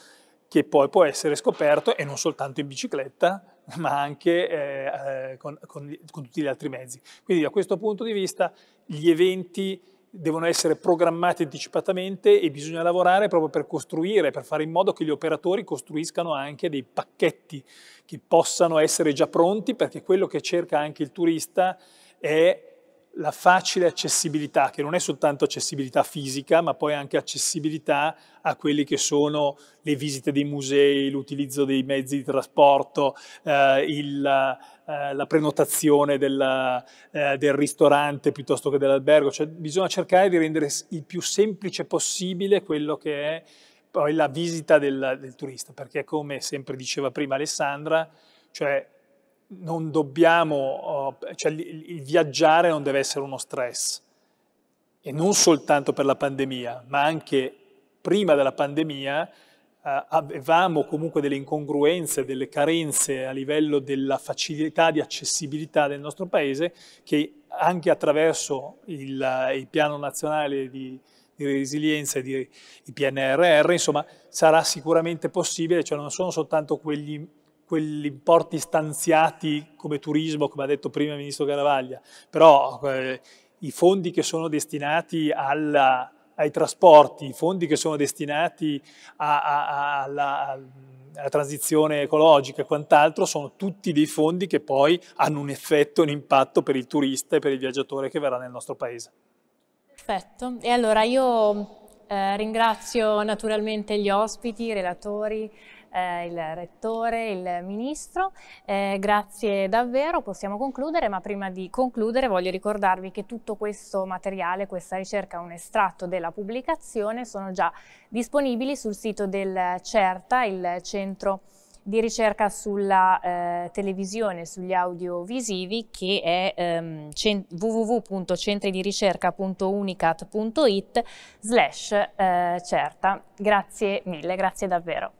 che poi può essere scoperto e non soltanto in bicicletta, ma anche eh, eh con, con, con tutti gli altri mezzi. Quindi da questo punto di vista gli eventi devono essere programmati anticipatamente e bisogna lavorare proprio per costruire, per fare in modo che gli operatori costruiscano anche dei pacchetti che possano essere già pronti, perché quello che cerca anche il turista è la facile accessibilità, che non è soltanto accessibilità fisica, ma poi anche accessibilità a quelle che sono le visite dei musei, l'utilizzo dei mezzi di trasporto, eh, il, eh, la prenotazione della, eh, del ristorante piuttosto che dell'albergo. Cioè, bisogna cercare di rendere il più semplice possibile quello che è poi la visita del, del turista, perché come sempre diceva prima Alessandra, cioè non dobbiamo, oh, cioè il viaggiare non deve essere uno stress, e non soltanto per la pandemia, ma anche prima della pandemia eh, avevamo comunque delle incongruenze, delle carenze a livello della facilità di accessibilità del nostro paese che anche attraverso il, il piano nazionale di, di resilienza e di, di PNRR, insomma, sarà sicuramente possibile, cioè non sono soltanto quegli quegli importi stanziati come turismo, come ha detto prima il ministro Caravaglia, però eh, i fondi che sono destinati alla, ai trasporti, i fondi che sono destinati a, a, a, alla, alla transizione ecologica e quant'altro, sono tutti dei fondi che poi hanno un effetto, un impatto per il turista e per il viaggiatore che verrà nel nostro paese. Perfetto, e allora io eh, ringrazio naturalmente gli ospiti, i relatori, eh, il Rettore, il Ministro. Eh, grazie davvero, possiamo concludere, ma prima di concludere voglio ricordarvi che tutto questo materiale, questa ricerca, un estratto della pubblicazione sono già disponibili sul sito del CERTA, il Centro di ricerca sulla eh, televisione, sugli audiovisivi che è ehm, www.centridiricerca.unicat.it slash eh, certa. Grazie mille, grazie davvero.